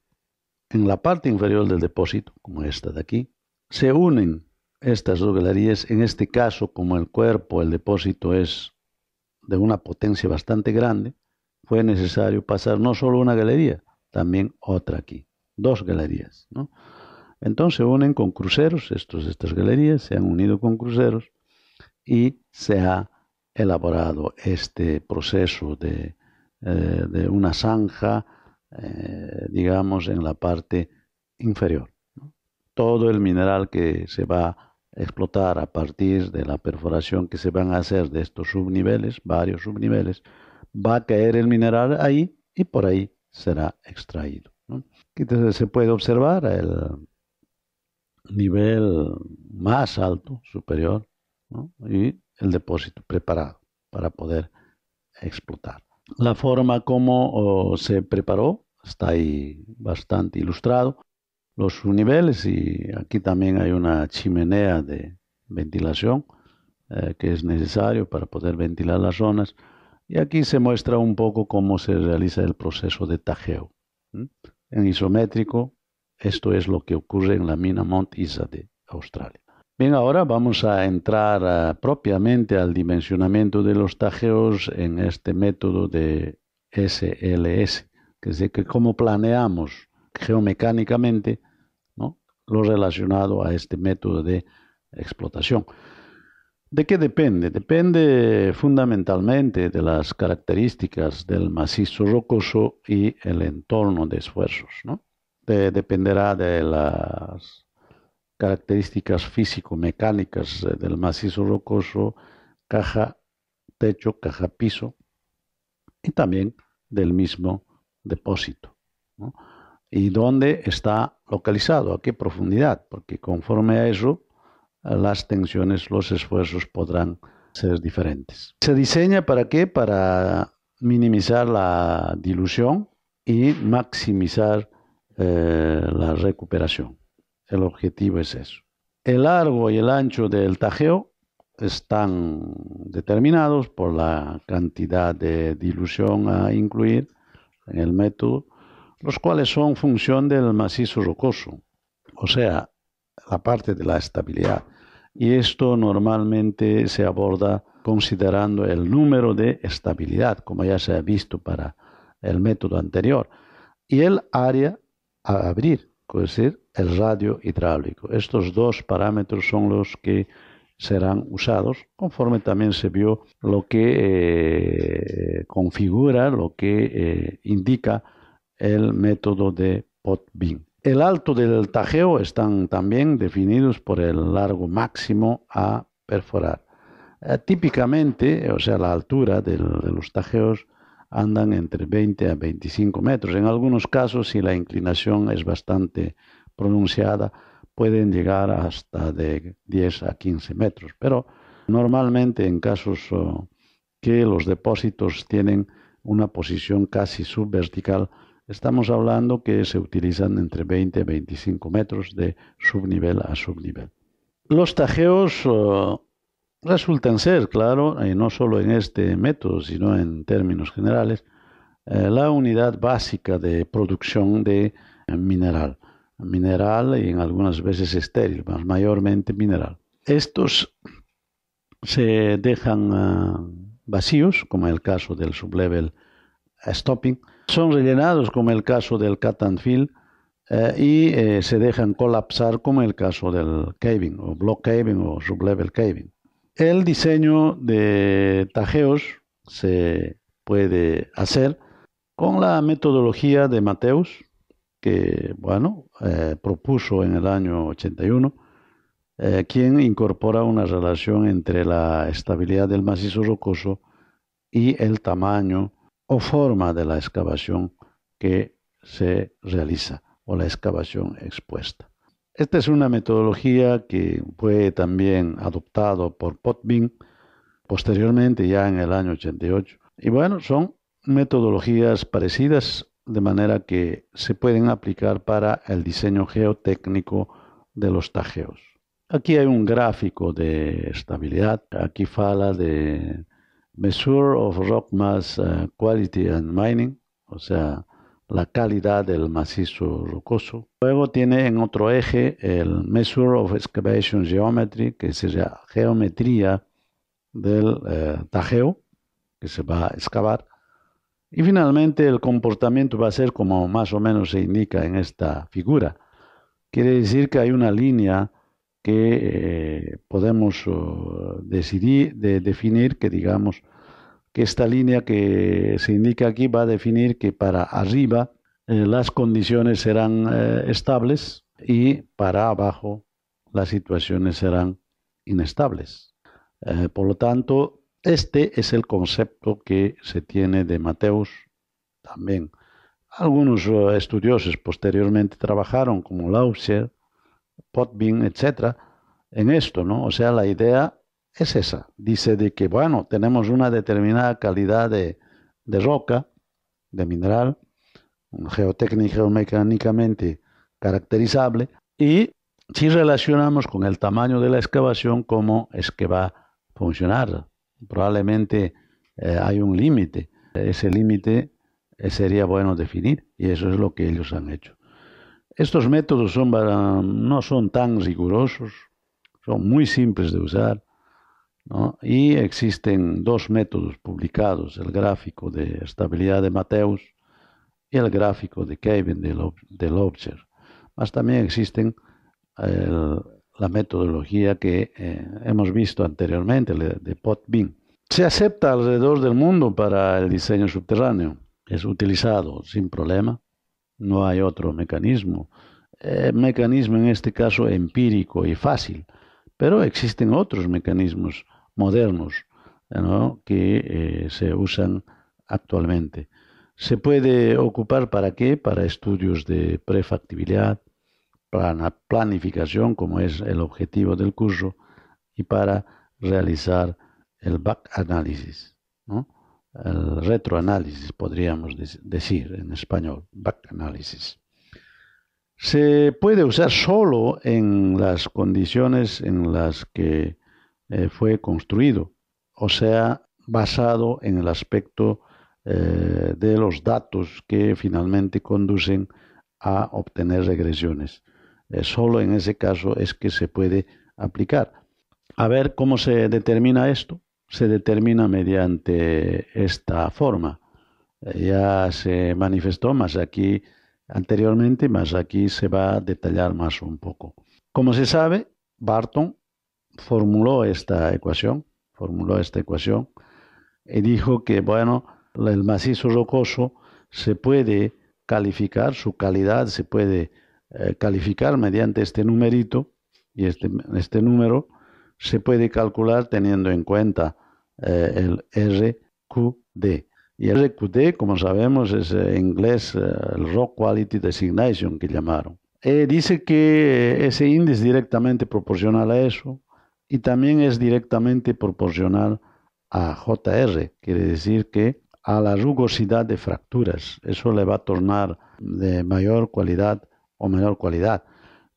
en la parte inferior del depósito, como esta de aquí, se unen estas dos galerías, en este caso como el cuerpo, el depósito es de una potencia bastante grande, fue necesario pasar no solo una galería, también otra aquí, dos galerías. Entonces se unen con cruceros, estos, estas galerías se han unido con cruceros y se ha elaborado este proceso de, eh, una zanja, eh, digamos, en la parte inferior. Todo el mineral que se va explotar a partir de la perforación que se van a hacer de estos subniveles, varios subniveles, va a caer el mineral ahí y por ahí será extraído. Entonces se puede observar el nivel más alto, superior, y el depósito preparado para poder explotar. La forma como oh, se preparó está ahí bastante ilustrado los niveles y aquí también hay una chimenea de ventilación eh, que es necesario para poder ventilar las zonas. Y aquí se muestra un poco cómo se realiza el proceso de tajeo. En isométrico, esto es lo que ocurre en la mina Mount Isa de Australia. Bien, ahora vamos a entrar ah, propiamente al dimensionamiento de los tajeos en este método de SLS, que es decir, que cómo planeamos geomecánicamente ¿no? lo relacionado a este método de explotación. ¿De qué depende? Depende fundamentalmente de las características del macizo rocoso y el entorno de esfuerzos. ¿no? dependerá de las características físico-mecánicas eh, del macizo rocoso, caja, techo, caja, piso y también del mismo depósito. ¿no? y dónde está localizado, a qué profundidad, porque conforme a eso las tensiones, los esfuerzos podrán ser diferentes. Se diseña para qué? Para minimizar la dilución y maximizar eh, la recuperación. El objetivo es eso. El largo y el ancho del tajeo están determinados por la cantidad de dilución a incluir en el método los cuales son función del macizo rocoso, o sea, la parte de la estabilidad. Y esto normalmente se aborda considerando el número de estabilidad, como ya se ha visto para el método anterior, y el área a abrir, es decir, el radio hidráulico. Estos dos parámetros son los que serán usados, conforme también se vio lo que eh, configura, lo que eh, indica el método de Potbin. El alto del tajeo están también definidos por el largo máximo a perforar. Eh, típicamente, o sea, la altura de los tajeos andan entre 20 a 25 metros. En algunos casos, si la inclinación es bastante pronunciada, pueden llegar hasta de 10 a 15 metros. Pero normalmente en casos oh, que los depósitos tienen una posición casi subvertical, estamos hablando que se utilizan entre 20 y 25 metros de subnivel a subnivel. Los tajeos eh, resultan ser, claro, y eh, no solo en este método, sino en términos generales, eh, la unidad básica de producción de mineral. Mineral y en algunas veces estéril, más mayormente mineral. Estos se dejan vacíos, como en el caso del sublevel stopping, son rellenados como el caso del Catanfield eh, y eh, se dejan colapsar como el caso del caving o block caving o sublevel caving. El diseño de tajeos se puede hacer con la metodología de Mateus, que bueno, eh, propuso en el año 81, quien incorpora una relación entre la estabilidad del macizo rocoso y el tamaño o forma de la excavación que se realiza o la excavación expuesta. Esta es una metodología que fue también adoptado por Potvin posteriormente ya en el año 88. Y bueno, son metodologías parecidas de manera que se pueden aplicar para el diseño geotécnico de los tajeos. Aquí hay un gráfico de estabilidad, aquí fala de Measure of Rock Mass eh, Quality and Mining, o sea, la calidad del macizo rocoso. Luego tiene en otro eje el Measure of Excavation Geometry, que sería geometría del tajo eh, tajeo que se va a excavar. Y finalmente el comportamiento va a ser como más o menos se indica en esta figura. Quiere decir que hay una línea que eh, podemos decidir, de, definir que digamos que esta línea que se indica aquí va a definir que para arriba eh, las condiciones serán eh, estables y para abajo las situaciones serán inestables. por lo tanto, este es el concepto que se tiene de Mateus también. Algunos estudiosos posteriormente trabajaron, como Lauscher, potbing etcétera, en esto, ¿no? O sea, la idea es esa. Dice de que, bueno, tenemos una determinada calidad de, de roca, de mineral, geotécnica mecánicamente caracterizable, y si relacionamos con el tamaño de la excavación, cómo es que va a funcionar. Probablemente eh, hay un límite. Ese límite eh, sería bueno definir, y eso es lo que ellos han hecho. Estos métodos son no son tan rigurosos, son muy simples de usar. Y existen dos métodos publicados, el gráfico de estabilidad de Mateus y el gráfico de Kevin de, Lob Mas también existen la metodología que eh, hemos visto anteriormente, de, de Potbin. Se acepta alrededor del mundo para el diseño subterráneo. Es utilizado sin problema no hay otro mecanismo. Eh, mecanismo en este caso empírico y fácil. Pero existen otros mecanismos modernos que eh, se usan actualmente. Se puede ocupar para qué? Para estudios de prefactibilidad, para la planificación, como es el objetivo del curso, y para realizar el back análisis. ¿no? el retroanálisis, podríamos decir en español, back análisis. Se puede usar solo en las condiciones en las que eh, fue construido, o sea, basado en el aspecto eh, de los datos que finalmente conducen a obtener regresiones. Eh, solo en ese caso es que se puede aplicar. A ver cómo se determina esto se determina mediante esta forma. Ya se manifestó más aquí anteriormente, más aquí se va a detallar más un poco. Como se sabe, Barton formuló esta ecuación, formuló esta ecuación y dijo que, bueno, el macizo rocoso se puede calificar, su calidad se puede eh, calificar mediante este numerito y este, este número se puede calcular teniendo en cuenta eh, el RQD. Y el RQD, como sabemos, es eh, en inglés eh, el Rock Quality Designation que llamaron. dice que ese índice es directamente proporcional a eso y también es directamente proporcional a JR, quiere decir que a la rugosidad de fracturas. Eso le va a tornar de mayor cualidad o menor cualidad.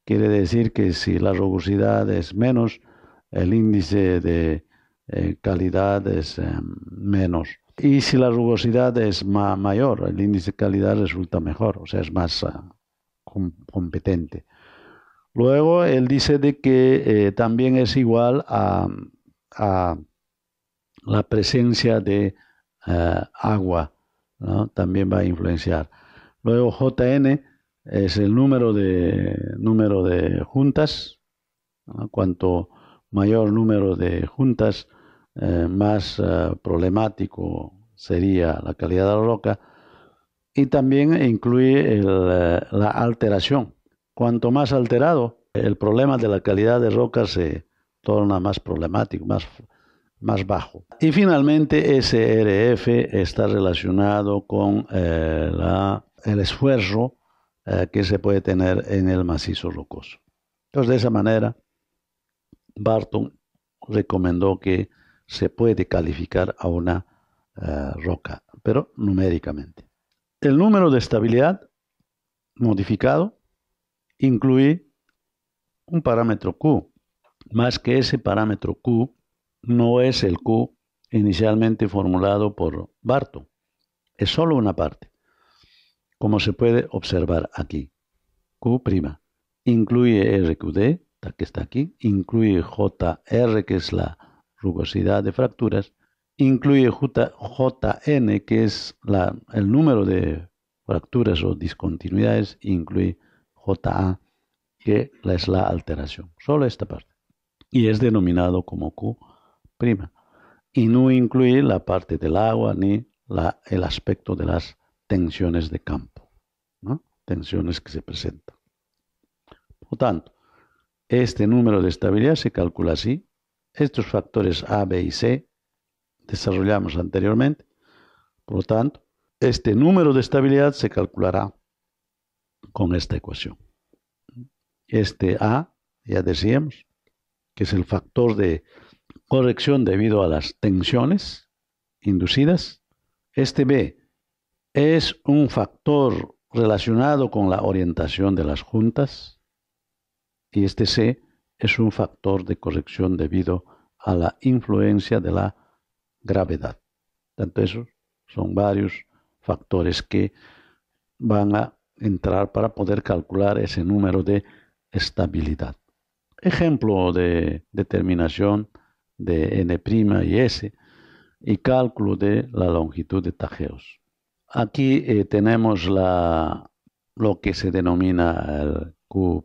Quiere decir que si la rugosidad es menos, el índice de eh, calidad es eh, menos. Y si la rugosidad es mayor, el índice de calidad resulta mejor, o sea, es más ah, competente. Luego, él dice de que eh, también es igual a, la presencia de agua, también va a influenciar. Luego, JN es el número de, número de juntas, cuanto mayor número de juntas, eh, más eh, problemático sería la calidad de la roca. Y también incluye eh, la alteración. Cuanto más alterado, el problema de la calidad de roca se torna más problemático, más, más bajo. Y finalmente, SRF está relacionado con el esfuerzo que se puede tener en el macizo rocoso. Entonces, de esa manera, Barton recomendó que se puede calificar a una eh, roca, pero numéricamente. El número de estabilidad modificado incluye un parámetro Q, más que ese parámetro Q no es el Q inicialmente formulado por Barton, es solo una parte, como se puede observar aquí. Q' incluye RQD, que está aquí, incluye JR, que es la rugosidad de fracturas, incluye JN, que es la, el número de fracturas o discontinuidades, incluye JA, que es la alteración. Solo esta parte. Y es denominado como Q'. Y no incluye la parte del agua ni la, el aspecto de las tensiones de campo, tensiones que se presentan. Por tanto, este número de estabilidad se calcula así. Estos factores A, B y C desarrollamos anteriormente. Por lo tanto, este número de estabilidad se calculará con esta ecuación. Este A, ya decíamos, que es el factor de corrección debido a las tensiones inducidas. Este B es un factor relacionado con la orientación de las juntas y este C es un factor de corrección debido a la influencia de la gravedad. Tanto esos son varios factores que van a entrar para poder calcular ese número de estabilidad. Ejemplo de determinación de N' y S y cálculo de la longitud de tajeos. Aquí eh, tenemos la, lo que se denomina el Q',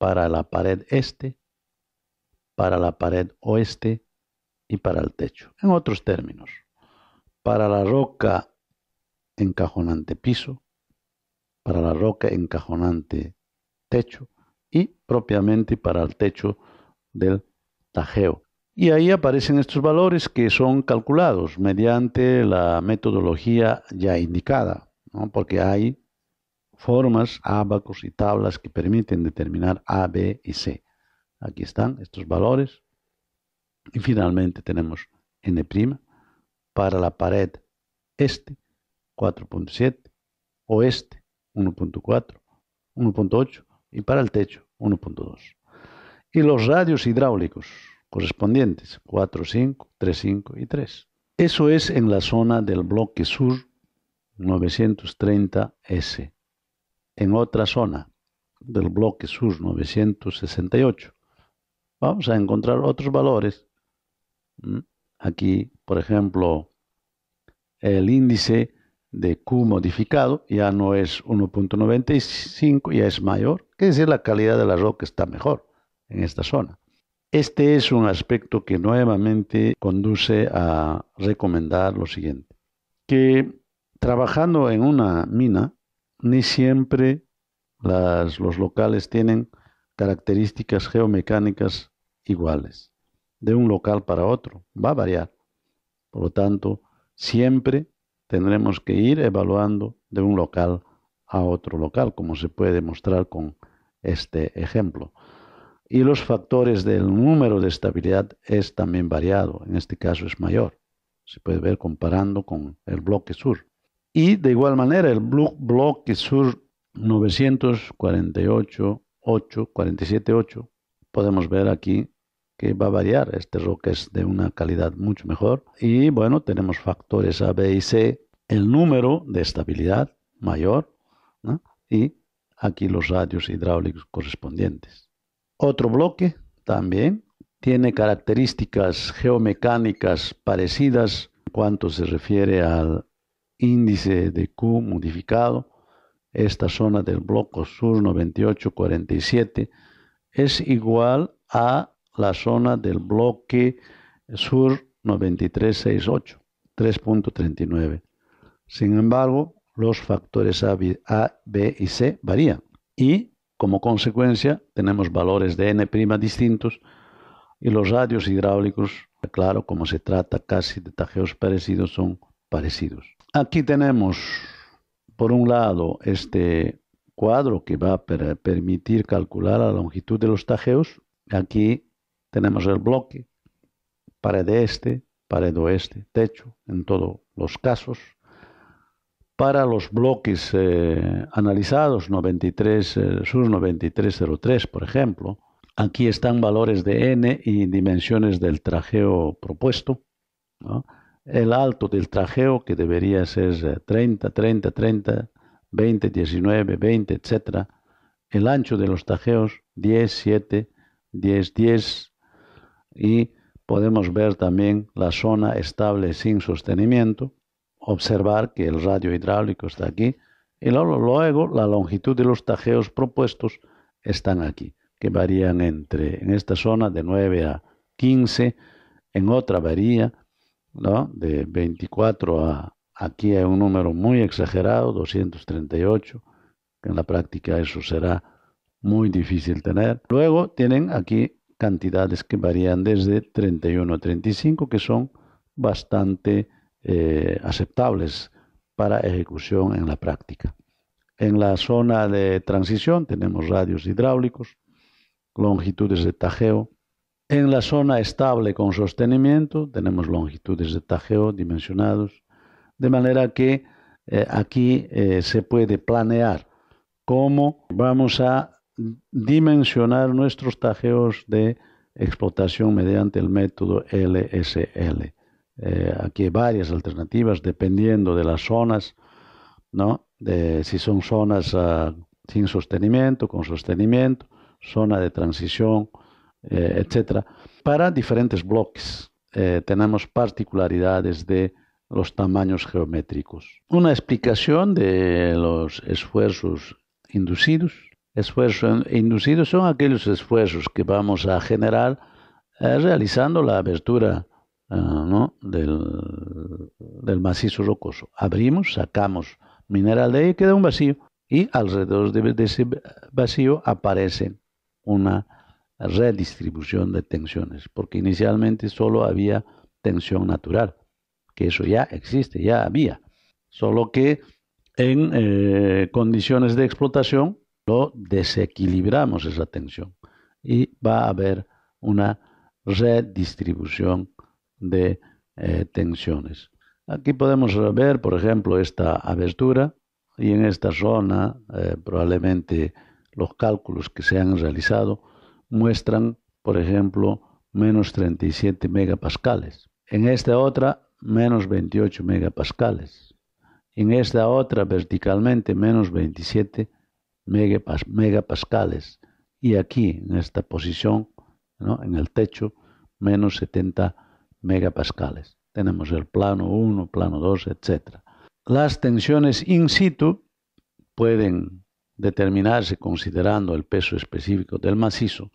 para la pared este, para la pared oeste y para el techo. En otros términos, para la roca encajonante piso, para la roca encajonante techo y propiamente para el techo del tajeo. Y ahí aparecen estos valores que son calculados mediante la metodología ya indicada, porque hay formas, abacos y tablas que permiten determinar A, B y C. Aquí están estos valores. Y finalmente tenemos N' para la pared este 4.7, oeste 1.4, 1.8 y para el techo 1.2. Y los radios hidráulicos correspondientes 4, 5, 3, 5 y 3. Eso es en la zona del bloque sur 930S en otra zona del bloque sur 968, vamos a encontrar otros valores. Aquí, por ejemplo, el índice de Q modificado ya no es 1.95, ya es mayor, que decir, la calidad de la roca está mejor en esta zona. Este es un aspecto que nuevamente conduce a recomendar lo siguiente, que trabajando en una mina, ni siempre los locales tienen características geomecánicas iguales. De un local para otro va a variar. Por lo tanto, siempre tendremos que ir evaluando de un local a otro local, como se puede demostrar con este ejemplo. Y los factores del número de estabilidad es también variado, en este caso es mayor. Se puede ver comparando con el bloque sur. Y de igual manera, el bloque sur 948, 8, 47, 8, podemos ver aquí que va a variar. Este roque es de una calidad mucho mejor. Y bueno, tenemos factores A, B y C. El número de estabilidad mayor y aquí los radios hidráulicos correspondientes. Otro bloque también tiene características geomecánicas parecidas cuanto se refiere al índice de Q modificado, esta zona del bloque sur 9847 es igual a la zona del bloque sur 9368, 3.39. Sin embargo, los factores A, B y C varían y como consecuencia tenemos valores de n' distintos y los radios hidráulicos, claro, como se trata casi de tajeos parecidos, son parecidos. Aquí tenemos, por un lado, este cuadro que va a permitir calcular la longitud de los tajeos. Aquí tenemos el bloque, pared este, pared oeste, techo, en todos los casos. Para los bloques eh, analizados, 93, eh, SUS 9303, por ejemplo, aquí están valores de n y dimensiones del trajeo propuesto. ¿no? el alto del trajeo, que debería ser 30, 30, 30, 20, 19, 20, etc. El ancho de los trajeos, 10, 7, 10, 10. Y podemos ver también la zona estable sin sostenimiento. Observar que el radio hidráulico está aquí. Y luego la longitud de los tajeos propuestos están aquí, que varían entre, en esta zona de 9 a 15, en otra varía de 24 a, aquí hay un número muy exagerado, 238, que en la práctica eso será muy difícil tener. Luego tienen aquí cantidades que varían desde 31 a 35, que son bastante eh, aceptables para ejecución en la práctica. En la zona de transición tenemos radios hidráulicos, longitudes de tajeo, en la zona estable con sostenimiento tenemos longitudes de tajeo dimensionados, de manera que eh, aquí eh, se puede planear cómo vamos a dimensionar nuestros tajeos de explotación mediante el método LSL. Eh, aquí hay varias alternativas dependiendo de las zonas, ¿no? si son zonas ah, sin sostenimiento, con sostenimiento, zona de transición, eh, etcétera, para diferentes bloques. Eh, tenemos particularidades de los tamaños geométricos. Una explicación de los esfuerzos inducidos. Esfuerzos inducidos son aquellos esfuerzos que vamos a generar eh, realizando la abertura del, macizo rocoso. Abrimos, sacamos mineral de ahí queda un vacío. Y alrededor de, de ese vacío aparece una redistribución de tensiones, porque inicialmente solo había tensión natural, que eso ya existe, ya había, solo que en eh, condiciones de explotación lo desequilibramos esa tensión y va a haber una redistribución de eh, tensiones. Aquí podemos ver, por ejemplo, esta abertura y en esta zona eh, probablemente los cálculos que se han realizado muestran, por ejemplo, menos 37 megapascales. En esta otra, menos 28 megapascales. En esta otra, verticalmente, menos 27 megapascales. Y aquí, en esta posición, en el techo, menos 70 megapascales. Tenemos el plano 1, plano 2, etc. Las tensiones in situ pueden determinarse considerando el peso específico del macizo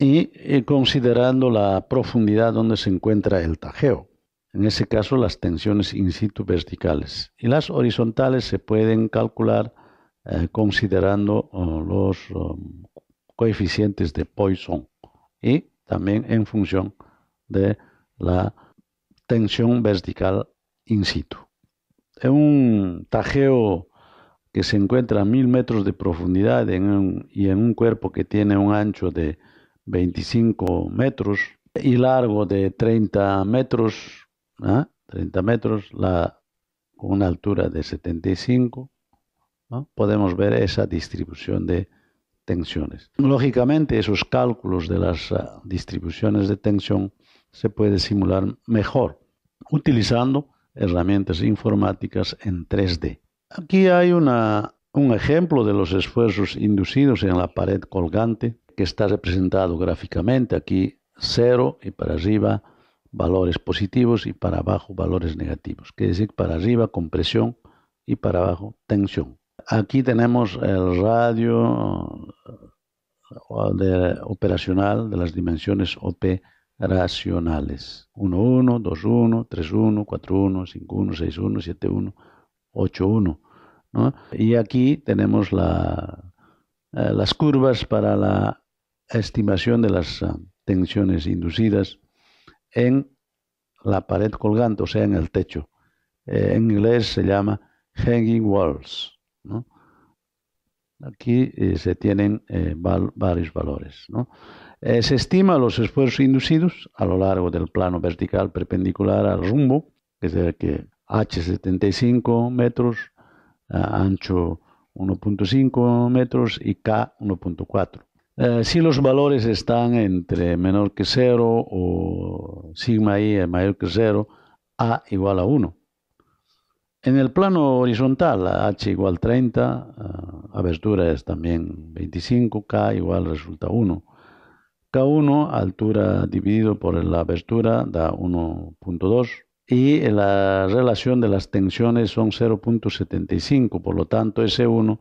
y eh, considerando la profundidad donde se encuentra el tajeo. En ese caso, las tensiones in situ verticales. Y las horizontales se pueden calcular eh, considerando oh, los oh, coeficientes de Poisson y también en función de la tensión vertical in situ. En un tajeo que se encuentra a mil metros de profundidad y en un cuerpo que tiene un ancho de 25 metros y largo de 30 metros, 30 ¿ah? metros, la, con una altura de 75, podemos ver esa distribución de tensiones. Lógicamente, esos cálculos de las ah, distribuciones de tensión se puede simular mejor utilizando herramientas informáticas en 3D. Aquí hay una, un ejemplo de los esfuerzos inducidos en la pared colgante que está representado gráficamente aquí cero y para arriba valores positivos y para abajo valores negativos. Quiere decir para arriba compresión y para abajo tensión. Aquí tenemos el radio eh, operacional de las dimensiones OP racionales. 1, 5, 1, 6, 1, 7, 1, 8, 1, Y aquí tenemos la, eh, las curvas para la estimación de las ah, tensiones inducidas en la pared colgante, o sea, en el techo. Eh, en inglés se llama hanging walls. Aquí eh, se tienen eh, varios valores. se estima los esfuerzos inducidos a lo largo del plano vertical perpendicular al rumbo, que es decir que H 75 metros, ah, ancho 1.5 metros y K 1.4. Eh, si los valores están entre menor que 0 o sigma i es mayor que 0, a igual a 1. En el plano horizontal, h igual 30, eh, abertura es también 25, k igual resulta 1. K1, altura dividido por la abertura, da 1.2. Y la relación de las tensiones son 0.75, por lo tanto, S1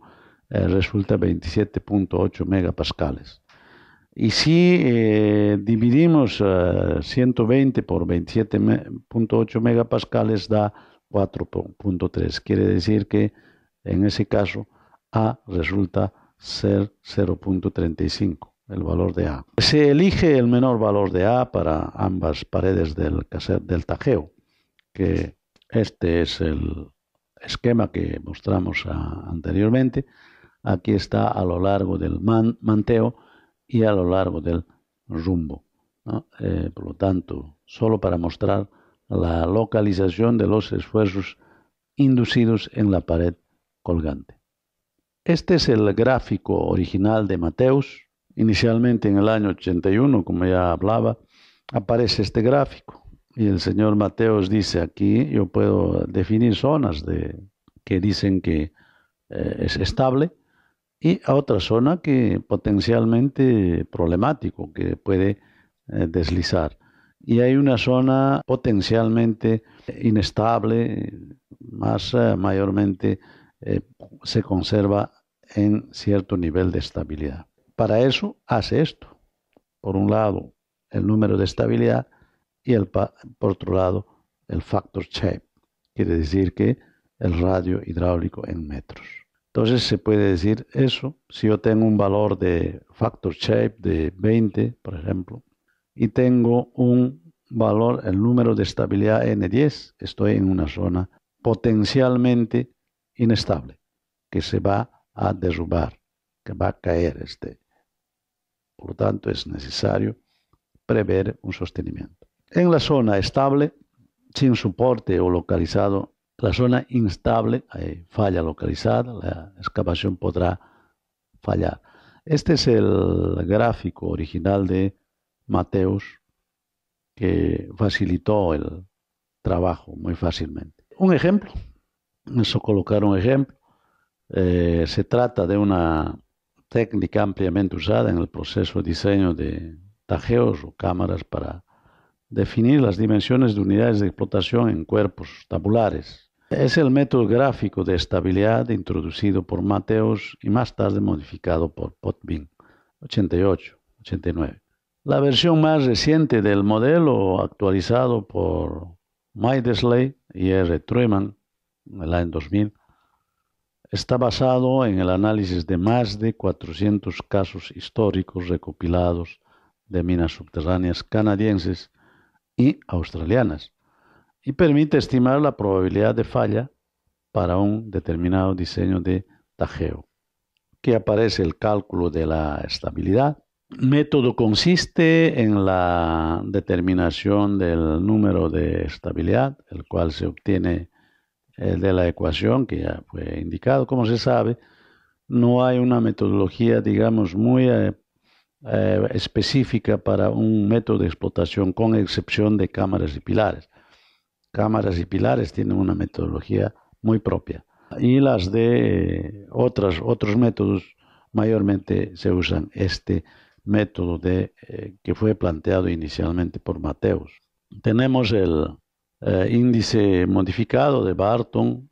eh, resulta 27.8 megapascales. Y si eh, dividimos 120 eh, por 27.8 megapascales da 4.3. Quiere decir que en ese caso A resulta ser 0.35, el valor de A. Se elige el menor valor de A para ambas paredes del, tajeo, que este es el esquema que mostramos ah, anteriormente. Aquí está a lo largo del manteo y a lo largo del rumbo. Eh, por lo tanto, solo para mostrar la localización de los esfuerzos inducidos en la pared colgante. Este es el gráfico original de Mateus. Inicialmente en el año 81, como ya hablaba, aparece este gráfico. Y el señor Mateus dice aquí, yo puedo definir zonas de, que dicen que eh, es estable, y a otra zona que potencialmente problemático, que puede eh, deslizar. Y hay una zona potencialmente inestable, más eh, mayormente eh, se conserva en cierto nivel de estabilidad. Para eso hace esto. Por un lado, el número de estabilidad y el, por otro lado, el factor shape, quiere decir que el radio hidráulico en metros. Entonces se puede decir eso, si yo tengo un valor de factor shape de 20, por ejemplo, y tengo un valor, el número de estabilidad N10, estoy en una zona potencialmente inestable, que se va a derrubar, que va a caer este. Por lo tanto, es necesario prever un sostenimiento. En la zona estable, sin soporte o localizado la zona instable, falla localizada, la excavación podrá fallar. Este es el gráfico original de Mateus que facilitó el trabajo muy fácilmente. Un ejemplo, eso colocar un ejemplo, eh, se trata de una técnica ampliamente usada en el proceso de diseño de tajeos o cámaras para definir las dimensiones de unidades de explotación en cuerpos tabulares, es el método gráfico de estabilidad introducido por Mateos y más tarde modificado por Potvin, 88, 89. La versión más reciente del modelo actualizado por Midesley y R. Truman en el año 2000 está basado en el análisis de más de 400 casos históricos recopilados de minas subterráneas canadienses y australianas y permite estimar la probabilidad de falla para un determinado diseño de tajeo. Aquí aparece el cálculo de la estabilidad. El método consiste en la determinación del número de estabilidad, el cual se obtiene de la ecuación que ya fue indicado, como se sabe. No hay una metodología, digamos, muy eh, eh, específica para un método de explotación, con excepción de cámaras y pilares cámaras y pilares tienen una metodología muy propia. Y las de eh, otras, otros métodos, mayormente se usan este método de, eh, que fue planteado inicialmente por Mateus. Tenemos el eh, índice modificado de Barton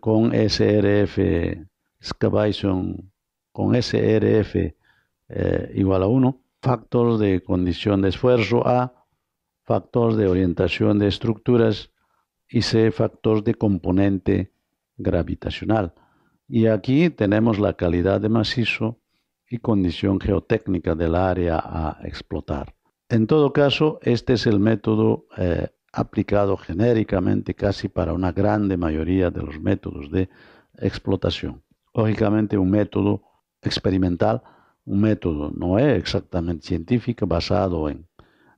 con SRF excavation, con SRF igual a 1, factor de condición de esfuerzo A, factor de orientación de estructuras y C factor de componente gravitacional. Y aquí tenemos la calidad de macizo y condición geotécnica del área a explotar. En todo caso, este es el método eh, aplicado genéricamente casi para una grande mayoría de los métodos de explotación. Lógicamente un método experimental, un método no es exactamente científico, basado en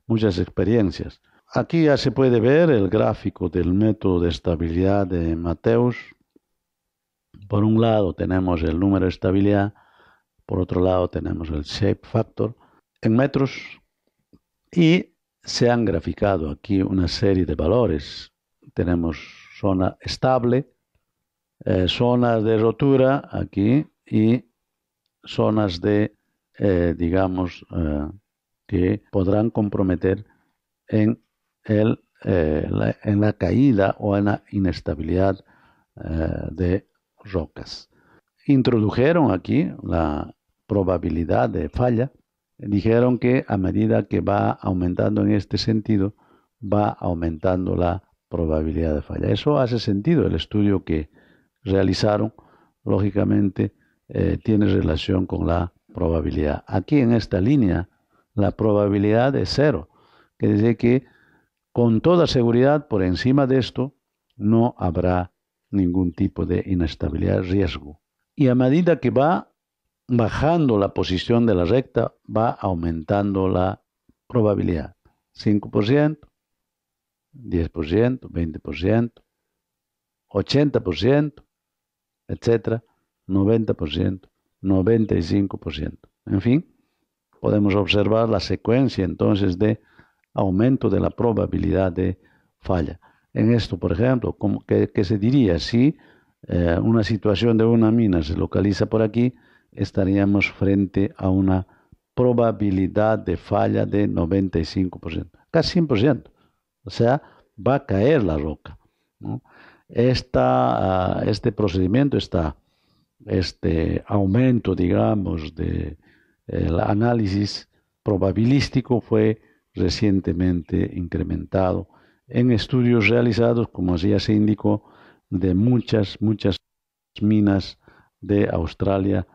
muchas experiencias. Aquí ya se puede ver el gráfico del método de estabilidad de Mateus. Por un lado tenemos el número de estabilidad, por otro lado tenemos el shape factor en metros y se han graficado aquí una serie de valores. Tenemos zona estable, zona eh, zonas de rotura aquí y zonas de, eh, digamos, eh, que podrán comprometer en el, eh, en la caída o en la inestabilidad eh, de rocas. Introdujeron aquí la probabilidad de falla. Dijeron que a medida que va aumentando en este sentido, va aumentando la probabilidad de falla. Eso hace sentido. El estudio que realizaron, lógicamente, eh, tiene relación con la probabilidad. Aquí en esta línea, la probabilidad es cero, que dice que con toda seguridad, por encima de esto, no habrá ningún tipo de inestabilidad, riesgo. Y a medida que va bajando la posición de la recta, va aumentando la probabilidad. 5%, 10%, 20%, 80%, etcétera, 90%, 95%. En fin, podemos observar la secuencia entonces de aumento de la probabilidad de falla. En esto, por ejemplo, como que, se diría si eh, una situación de una mina se localiza por aquí, estaríamos frente a una probabilidad de falla de 95%, casi 100%. O sea, va a caer la roca. Ah, este procedimiento, este aumento, digamos, de análisis probabilístico fue recientemente incrementado en estudios realizados, como así ya se indicó, de muchas, muchas minas de Australia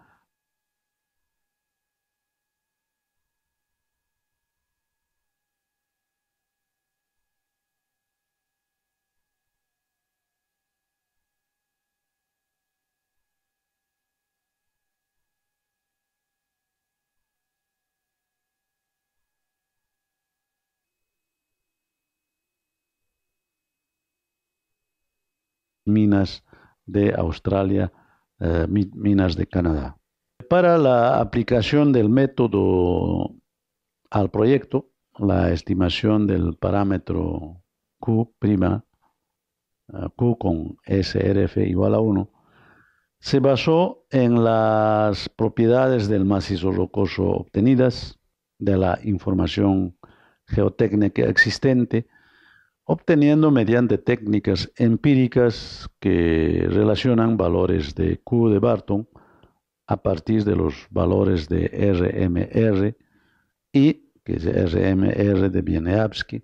de Australia, eh, minas de Canadá. Para la aplicación del método al proyecto, la estimación del parámetro Q', eh, Q con SRF igual a 1, se basó en las propiedades del macizo rocoso obtenidas, de la información geotécnica existente, obteniendo mediante técnicas empíricas que relacionan valores de Q de Barton a partir de los valores de RMR y que es RMR de Bieneavsky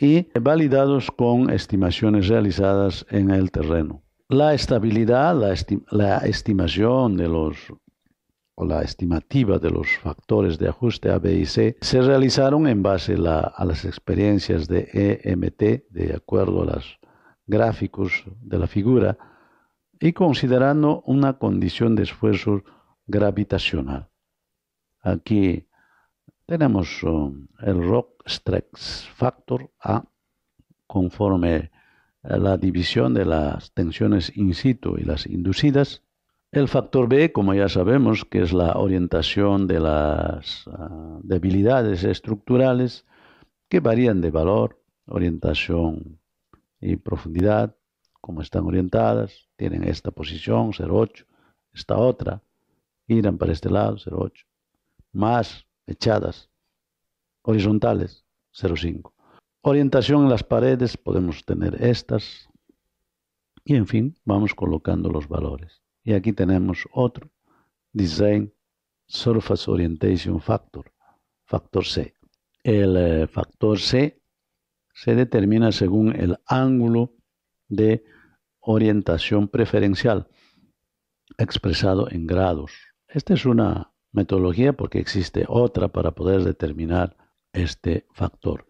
y validados con estimaciones realizadas en el terreno. La estabilidad, la, la estimación de los la estimativa de los factores de ajuste A, B y C se realizaron en base a las experiencias de EMT, de acuerdo a los gráficos de la figura, y considerando una condición de esfuerzo gravitacional. Aquí tenemos um, el rock stress factor A conforme la división de las tensiones in situ y las inducidas el factor B, como ya sabemos, que es la orientación de las ah, debilidades estructurales que varían de valor, orientación y profundidad, como están orientadas, tienen esta posición 0,8, esta otra, irán para este lado 0,8, más echadas horizontales 0,5. Orientación en las paredes, podemos tener estas, y en fin, vamos colocando los valores. Y aquí tenemos otro, Design Surface Orientation Factor, factor C. El eh, factor C se determina según el ángulo de orientación preferencial expresado en grados. Esta es una metodología porque existe otra para poder determinar este factor.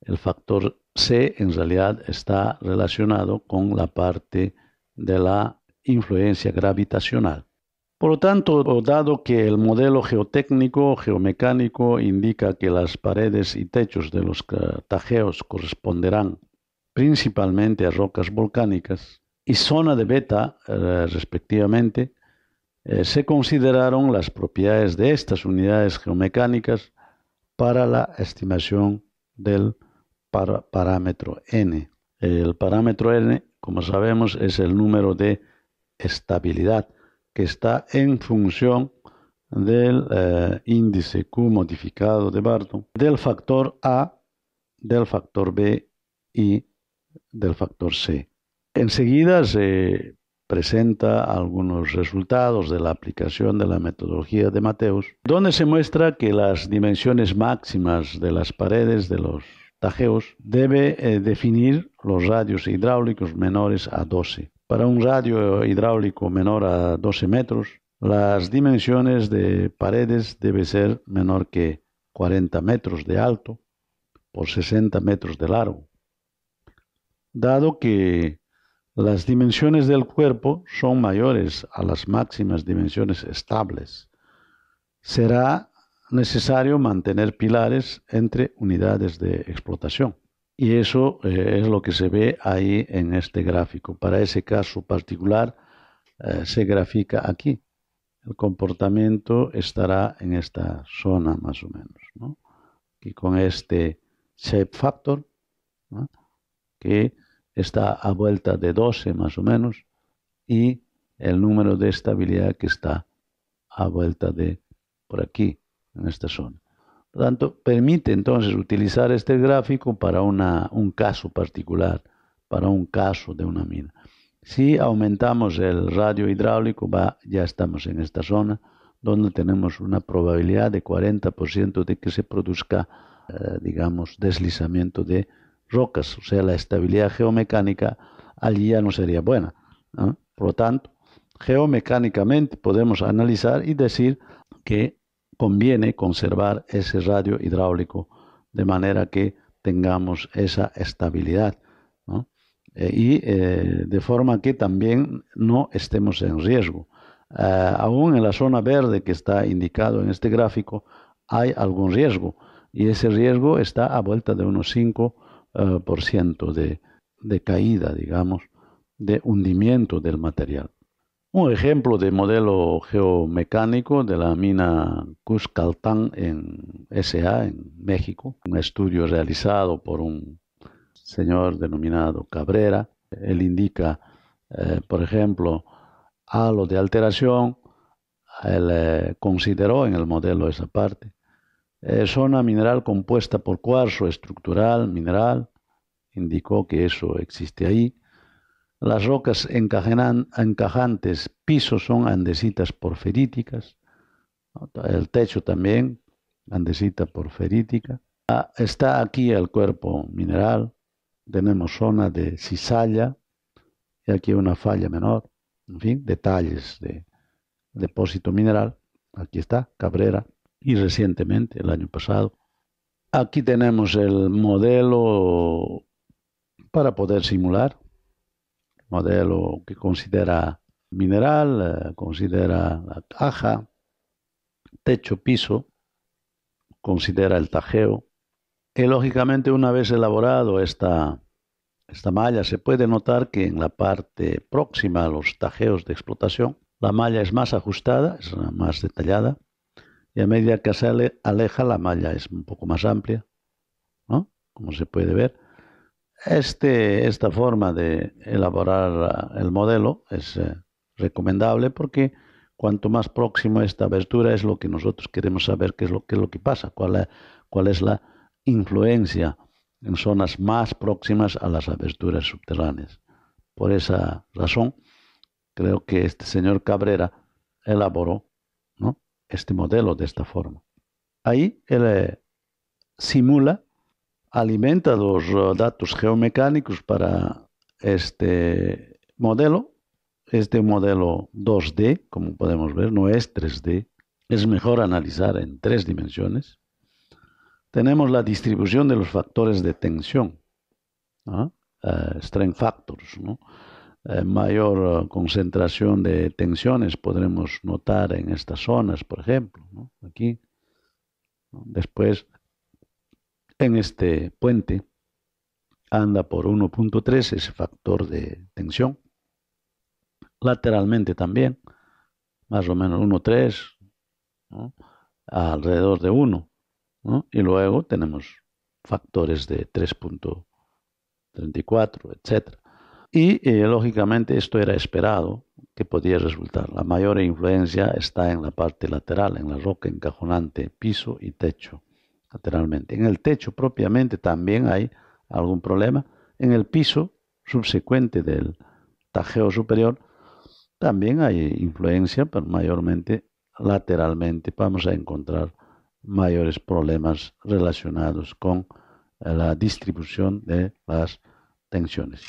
El factor C en realidad está relacionado con la parte de la influencia gravitacional. Por lo tanto, dado que el modelo geotécnico geomecánico indica que las paredes y techos de los tajeos corresponderán principalmente a rocas volcánicas y zona de beta, eh, respectivamente, eh, se consideraron las propiedades de estas unidades geomecánicas para la estimación del parámetro n. El parámetro n, como sabemos, es el número de estabilidad que está en función del eh, índice Q modificado de Barton, del factor A, del factor B y del factor C. Enseguida se presenta algunos resultados de la aplicación de la metodología de Mateus, donde se muestra que las dimensiones máximas de las paredes de los tajeos debe eh, definir los radios hidráulicos menores a 12. Para un radio hidráulico menor a 12 metros, las dimensiones de paredes deben ser menor que 40 metros de alto por 60 metros de largo. Dado que las dimensiones del cuerpo son mayores a las máximas dimensiones estables, será necesario mantener pilares entre unidades de explotación. Y eso eh, es lo que se ve ahí en este gráfico. Para ese caso particular eh, se grafica aquí. El comportamiento estará en esta zona más o menos. ¿no? Y con este shape factor, que está a vuelta de 12 más o menos, y el número de estabilidad que está a vuelta de por aquí, en esta zona. Por lo tanto, permite entonces utilizar este gráfico para un caso particular, para un caso de una mina. Si aumentamos el radio hidráulico, ya estamos en esta zona donde tenemos una probabilidad de 40% de que se produzca, eh, digamos, deslizamiento de rocas, o sea, la estabilidad geomecánica allí ya no sería buena. Por lo tanto, geomecánicamente podemos analizar y decir que conviene conservar ese radio hidráulico de manera que tengamos esa estabilidad eh, y eh, de forma que también no estemos en riesgo. Eh, aún en la zona verde que está indicado en este gráfico hay algún riesgo y ese riesgo está a vuelta de unos 5% de caída, digamos, de hundimiento del material. Un ejemplo de modelo geomecánico de la mina Cuscaltán en SA, en México, un estudio realizado por un señor denominado Cabrera. Él indica, eh, por ejemplo, halo de alteración, él eh, consideró en el modelo esa parte, eh, zona mineral compuesta por cuarzo estructural mineral, indicó que eso existe ahí, las rocas encajantes, pisos son andesitas porferíticas, el techo también, andesita porferítica. Ah, está aquí el cuerpo mineral, tenemos zona de cisalla y aquí una falla menor, en fin, detalles de depósito mineral. Aquí está Cabrera, y recientemente, el año pasado. Aquí tenemos el modelo para poder simular modelo que considera mineral, eh, considera la caja, techo, piso, considera el tajeo. Y lógicamente una vez elaborado esta, esta malla, se puede notar que en la parte próxima a los tajeos de explotación, la malla es más ajustada, es más detallada, y a medida que se aleja la malla es un poco más amplia, ¿no? Como se puede ver. Este, esta forma de elaborar ah, el modelo es eh, recomendable porque cuanto más próximo esta abertura es lo que nosotros queremos saber qué es lo, lo que pasa, cuál es, cuál es la influencia en zonas más próximas a las aberturas subterráneas. Por esa razón, creo que este señor Cabrera elaboró ¿no? este modelo de esta forma. Ahí él eh, simula alimenta los eh, datos geomecánicos para este modelo. Este modelo 2D, como podemos ver, no es 3D. Es mejor analizar en tres dimensiones. Tenemos la distribución de los factores de tensión, eh, strength factors. ¿no? Eh, mayor concentración de tensiones podremos notar en estas zonas, por ejemplo, aquí. Después, en este puente anda por 1.3 ese factor de tensión. Lateralmente también, más o menos 1.3, alrededor de 1. Y luego tenemos factores de 3.34, etc. Y eh, lógicamente esto era esperado que podía resultar. La mayor influencia está en la parte lateral, en la roca encajonante, piso y techo lateralmente. En el techo propiamente también hay algún problema. En el piso subsecuente del tajeo superior también hay influencia, pero mayormente lateralmente vamos a encontrar mayores problemas relacionados con eh, la distribución de las tensiones.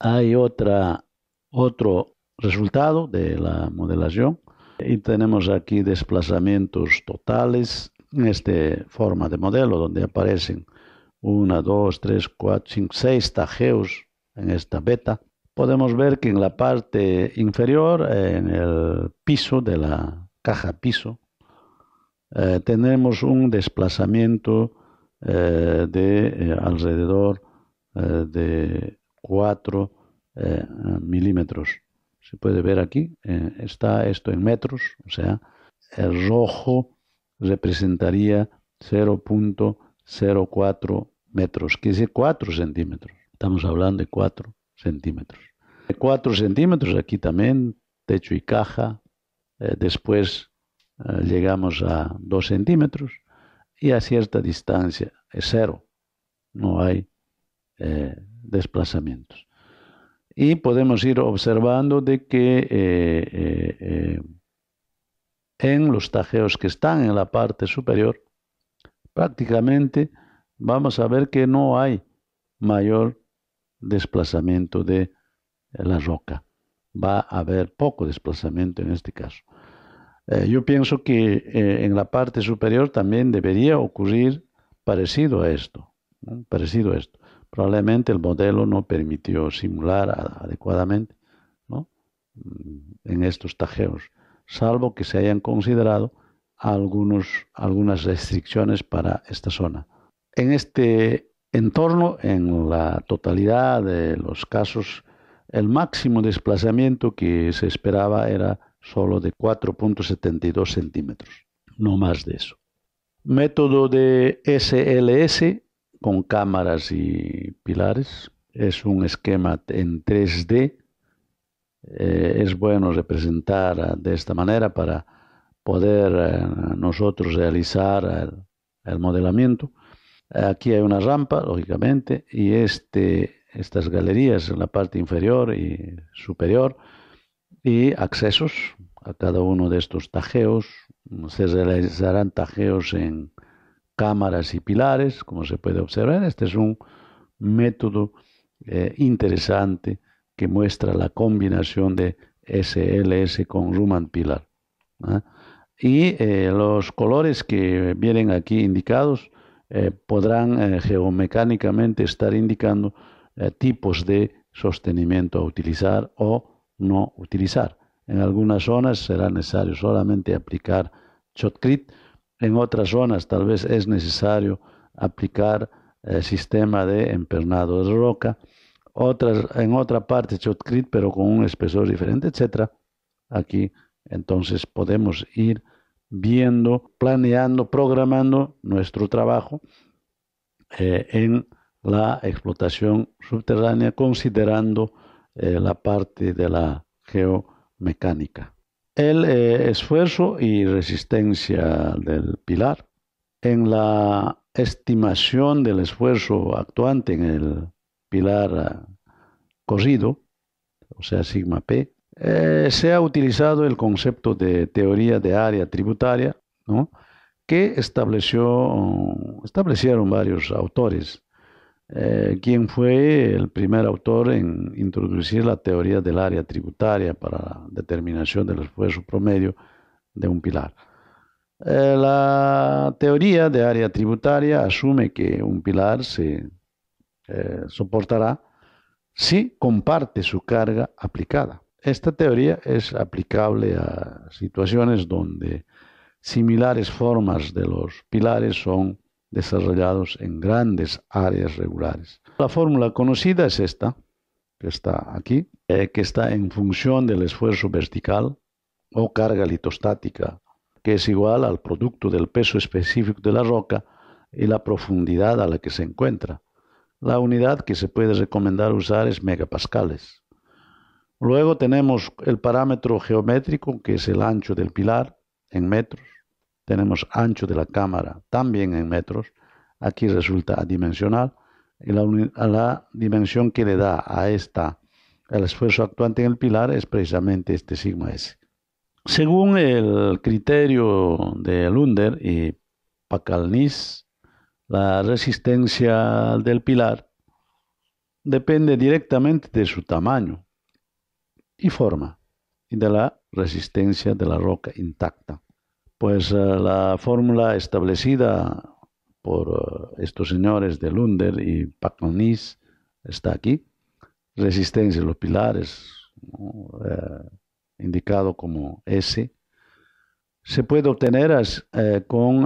Hay otra, otro resultado de la modelación y tenemos aquí desplazamientos totales en este forma de modelo donde aparecen 1, 2, 3, 4, 5, 6 tajeos en esta beta, podemos ver que en la parte inferior, en el piso de la caja piso, eh, tenemos un desplazamiento eh, de eh, alrededor de 4 milímetros. Se puede ver aquí, está esto en metros, o sea, el rojo representaría 0.04 metros, que es 4 centímetros. Estamos hablando de 4 centímetros. 4 centímetros aquí también, techo y caja. Eh, después eh, llegamos a 2 centímetros y a cierta distancia es cero. No hay eh, desplazamientos. Y podemos ir observando de que en los tajeos que están en la parte superior, prácticamente vamos a ver que no hay mayor desplazamiento de la roca. Va a haber poco desplazamiento en este caso. Eh, yo pienso que eh, en la parte superior también debería ocurrir parecido a esto, parecido a esto. Probablemente el modelo no permitió simular adecuadamente mm, en estos tajeos salvo que se hayan considerado algunos, algunas restricciones para esta zona. En este entorno, en la totalidad de los casos, el máximo desplazamiento que se esperaba era solo de 4.72 centímetros, no más de eso. Método de SLS con cámaras y pilares. Es un esquema en 3D eh, es bueno representar eh, de esta manera para poder eh, nosotros realizar el, modelamiento. Aquí hay una rampa, lógicamente, y este, estas galerías en la parte inferior y superior y accesos a cada uno de estos tajeos. Se realizarán tajeos en cámaras y pilares, como se puede observar. Este es un método interesante que muestra la combinación de SLS con Ruman Pilar. ¿ah? Y eh, los colores que vienen aquí indicados eh, podrán eh, geomecánicamente estar indicando tipos de sostenimiento a utilizar o no utilizar. En algunas zonas será necesario solamente aplicar shotcrete, en otras zonas tal vez es necesario aplicar el sistema de empernado de roca en otra parte shotcrete, pero con un espesor diferente, etcétera. Aquí entonces podemos ir viendo, planeando, programando nuestro trabajo eh, en la explotación subterránea, considerando eh, la parte de la geomecánica. El eh, esfuerzo y resistencia del pilar. En la estimación del esfuerzo actuante en el pilar corrido, o sea, sigma p, eh, se ha utilizado el concepto de teoría de área tributaria, que estableció, establecieron varios autores. Eh, quien fue el primer autor en introducir la teoría del área tributaria para la determinación del esfuerzo promedio de un pilar. Eh, la teoría de área tributaria asume que un pilar se eh, soportará si comparte su carga aplicada. Esta teoría es aplicable a situaciones donde similares formas de los pilares son desarrollados en grandes áreas regulares. La fórmula conocida es esta, que está aquí, eh, que está en función del esfuerzo vertical o carga litostática, que es igual al producto del peso específico de la roca y la profundidad a la que se encuentra. La unidad que se puede recomendar usar es megapascales. Luego tenemos el parámetro geométrico, que es el ancho del pilar en metros. Tenemos ancho de la cámara también en metros. Aquí resulta adimensional. Y la, dimensión que le da a esta el esfuerzo actuante en el pilar es precisamente este sigma S. Según el criterio de Lunder y Pacalnis, la resistencia del pilar depende directamente de su tamaño y forma y de la resistencia de la roca intacta. Pues eh, la fórmula establecida por eh, estos señores de Lunder y Paconis está aquí. Resistencia de los pilares, eh, indicado como S, se puede obtener con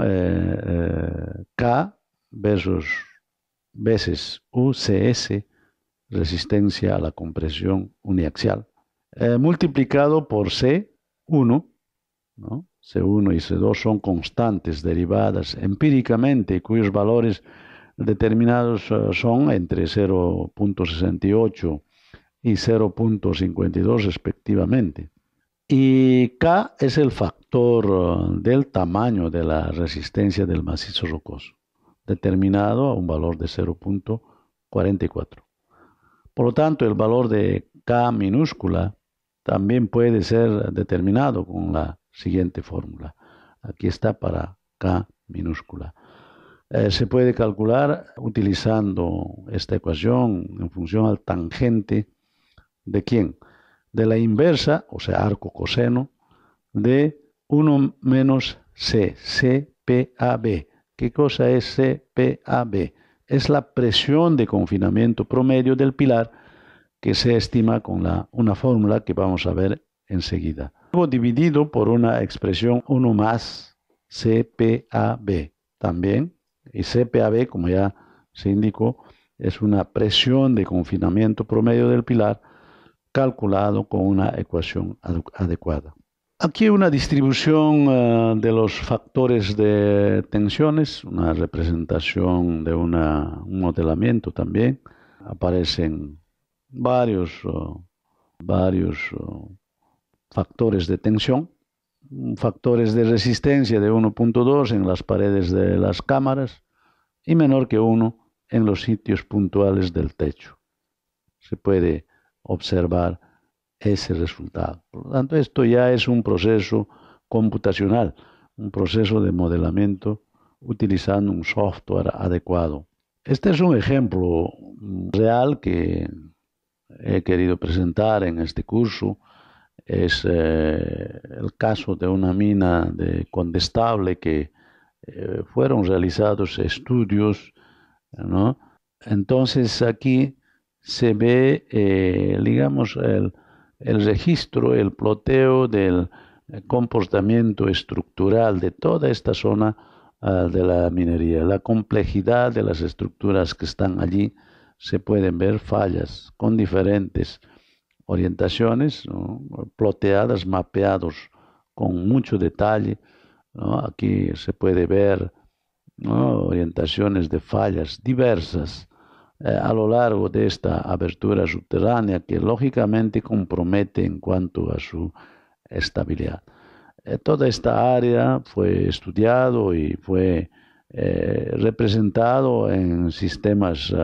K versus veces UCS, resistencia a la compresión uniaxial, eh, multiplicado por C1, c C1 y C2 son constantes derivadas empíricamente cuyos valores determinados eh, son entre 0.68 y 0.52 respectivamente. Y K es el factor eh, del tamaño de la resistencia del macizo rocoso determinado a un valor de 0.44. Por lo tanto, el valor de K minúscula también puede ser determinado con la siguiente fórmula. Aquí está para K minúscula. Eh, se puede calcular utilizando esta ecuación en función al tangente de quién? De la inversa, o sea, arco coseno, de 1 menos C, B. ¿Qué cosa es CPAB? Es la presión de confinamiento promedio del pilar que se estima con la, una fórmula que vamos a ver enseguida. Luego dividido por una expresión 1 más CPAB también. Y CPAB, como ya se indicó, es una presión de confinamiento promedio del pilar calculado con una ecuación adecuada. Aquí una distribución eh, de los factores de tensiones, una representación de un modelamiento también. Aparecen varios, factores de tensión, factores de resistencia de 1.2 en las paredes de las cámaras y menor que 1 en los sitios puntuales del techo. Se puede observar ese resultado. Por lo tanto, esto ya es un proceso computacional, un proceso de modelamiento utilizando un software adecuado. Este es un ejemplo mm, real que he querido presentar en este curso. Es eh, el caso de una mina de condestable que eh, fueron realizados estudios, Entonces aquí se ve, eh, digamos, el, el registro, el ploteo del eh, comportamiento estructural de toda esta zona ah, de la minería. La complejidad de las estructuras que están allí se pueden ver fallas con diferentes orientaciones ¿no? ploteadas, mapeados con mucho detalle. Aquí se puede ver orientaciones de fallas diversas eh, a lo largo de esta abertura subterránea que lógicamente compromete en cuanto a su estabilidad. Eh, toda esta área fue estudiado y fue eh, representado en sistemas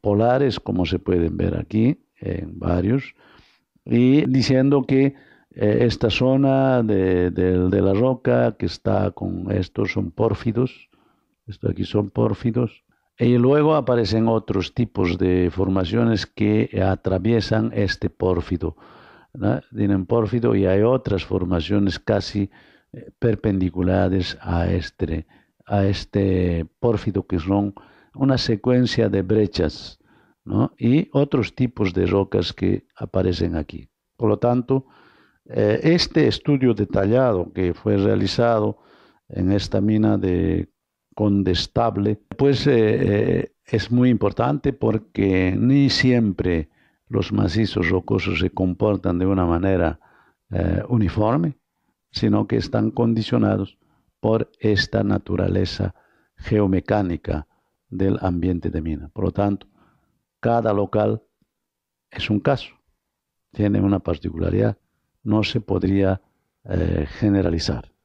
polares, como se pueden ver aquí, en varios, y diciendo que esta zona de, de, la roca que está con estos son pórfidos, esto aquí son pórfidos, y luego aparecen otros tipos de formaciones que atraviesan este pórfido. Tienen pórfido y hay otras formaciones casi eh, perpendiculares a este, a este pórfido que son una secuencia de brechas y otros tipos de rocas que aparecen aquí. Por lo tanto, eh, este estudio detallado que fue realizado en esta mina de condestable, pues eh, eh, es muy importante porque ni siempre los macizos rocosos se comportan de una manera eh, uniforme, sino que están condicionados por esta naturaleza geomecánica del ambiente de mina. Por lo tanto, cada local es un caso, tiene una particularidad, no se podría generalizar.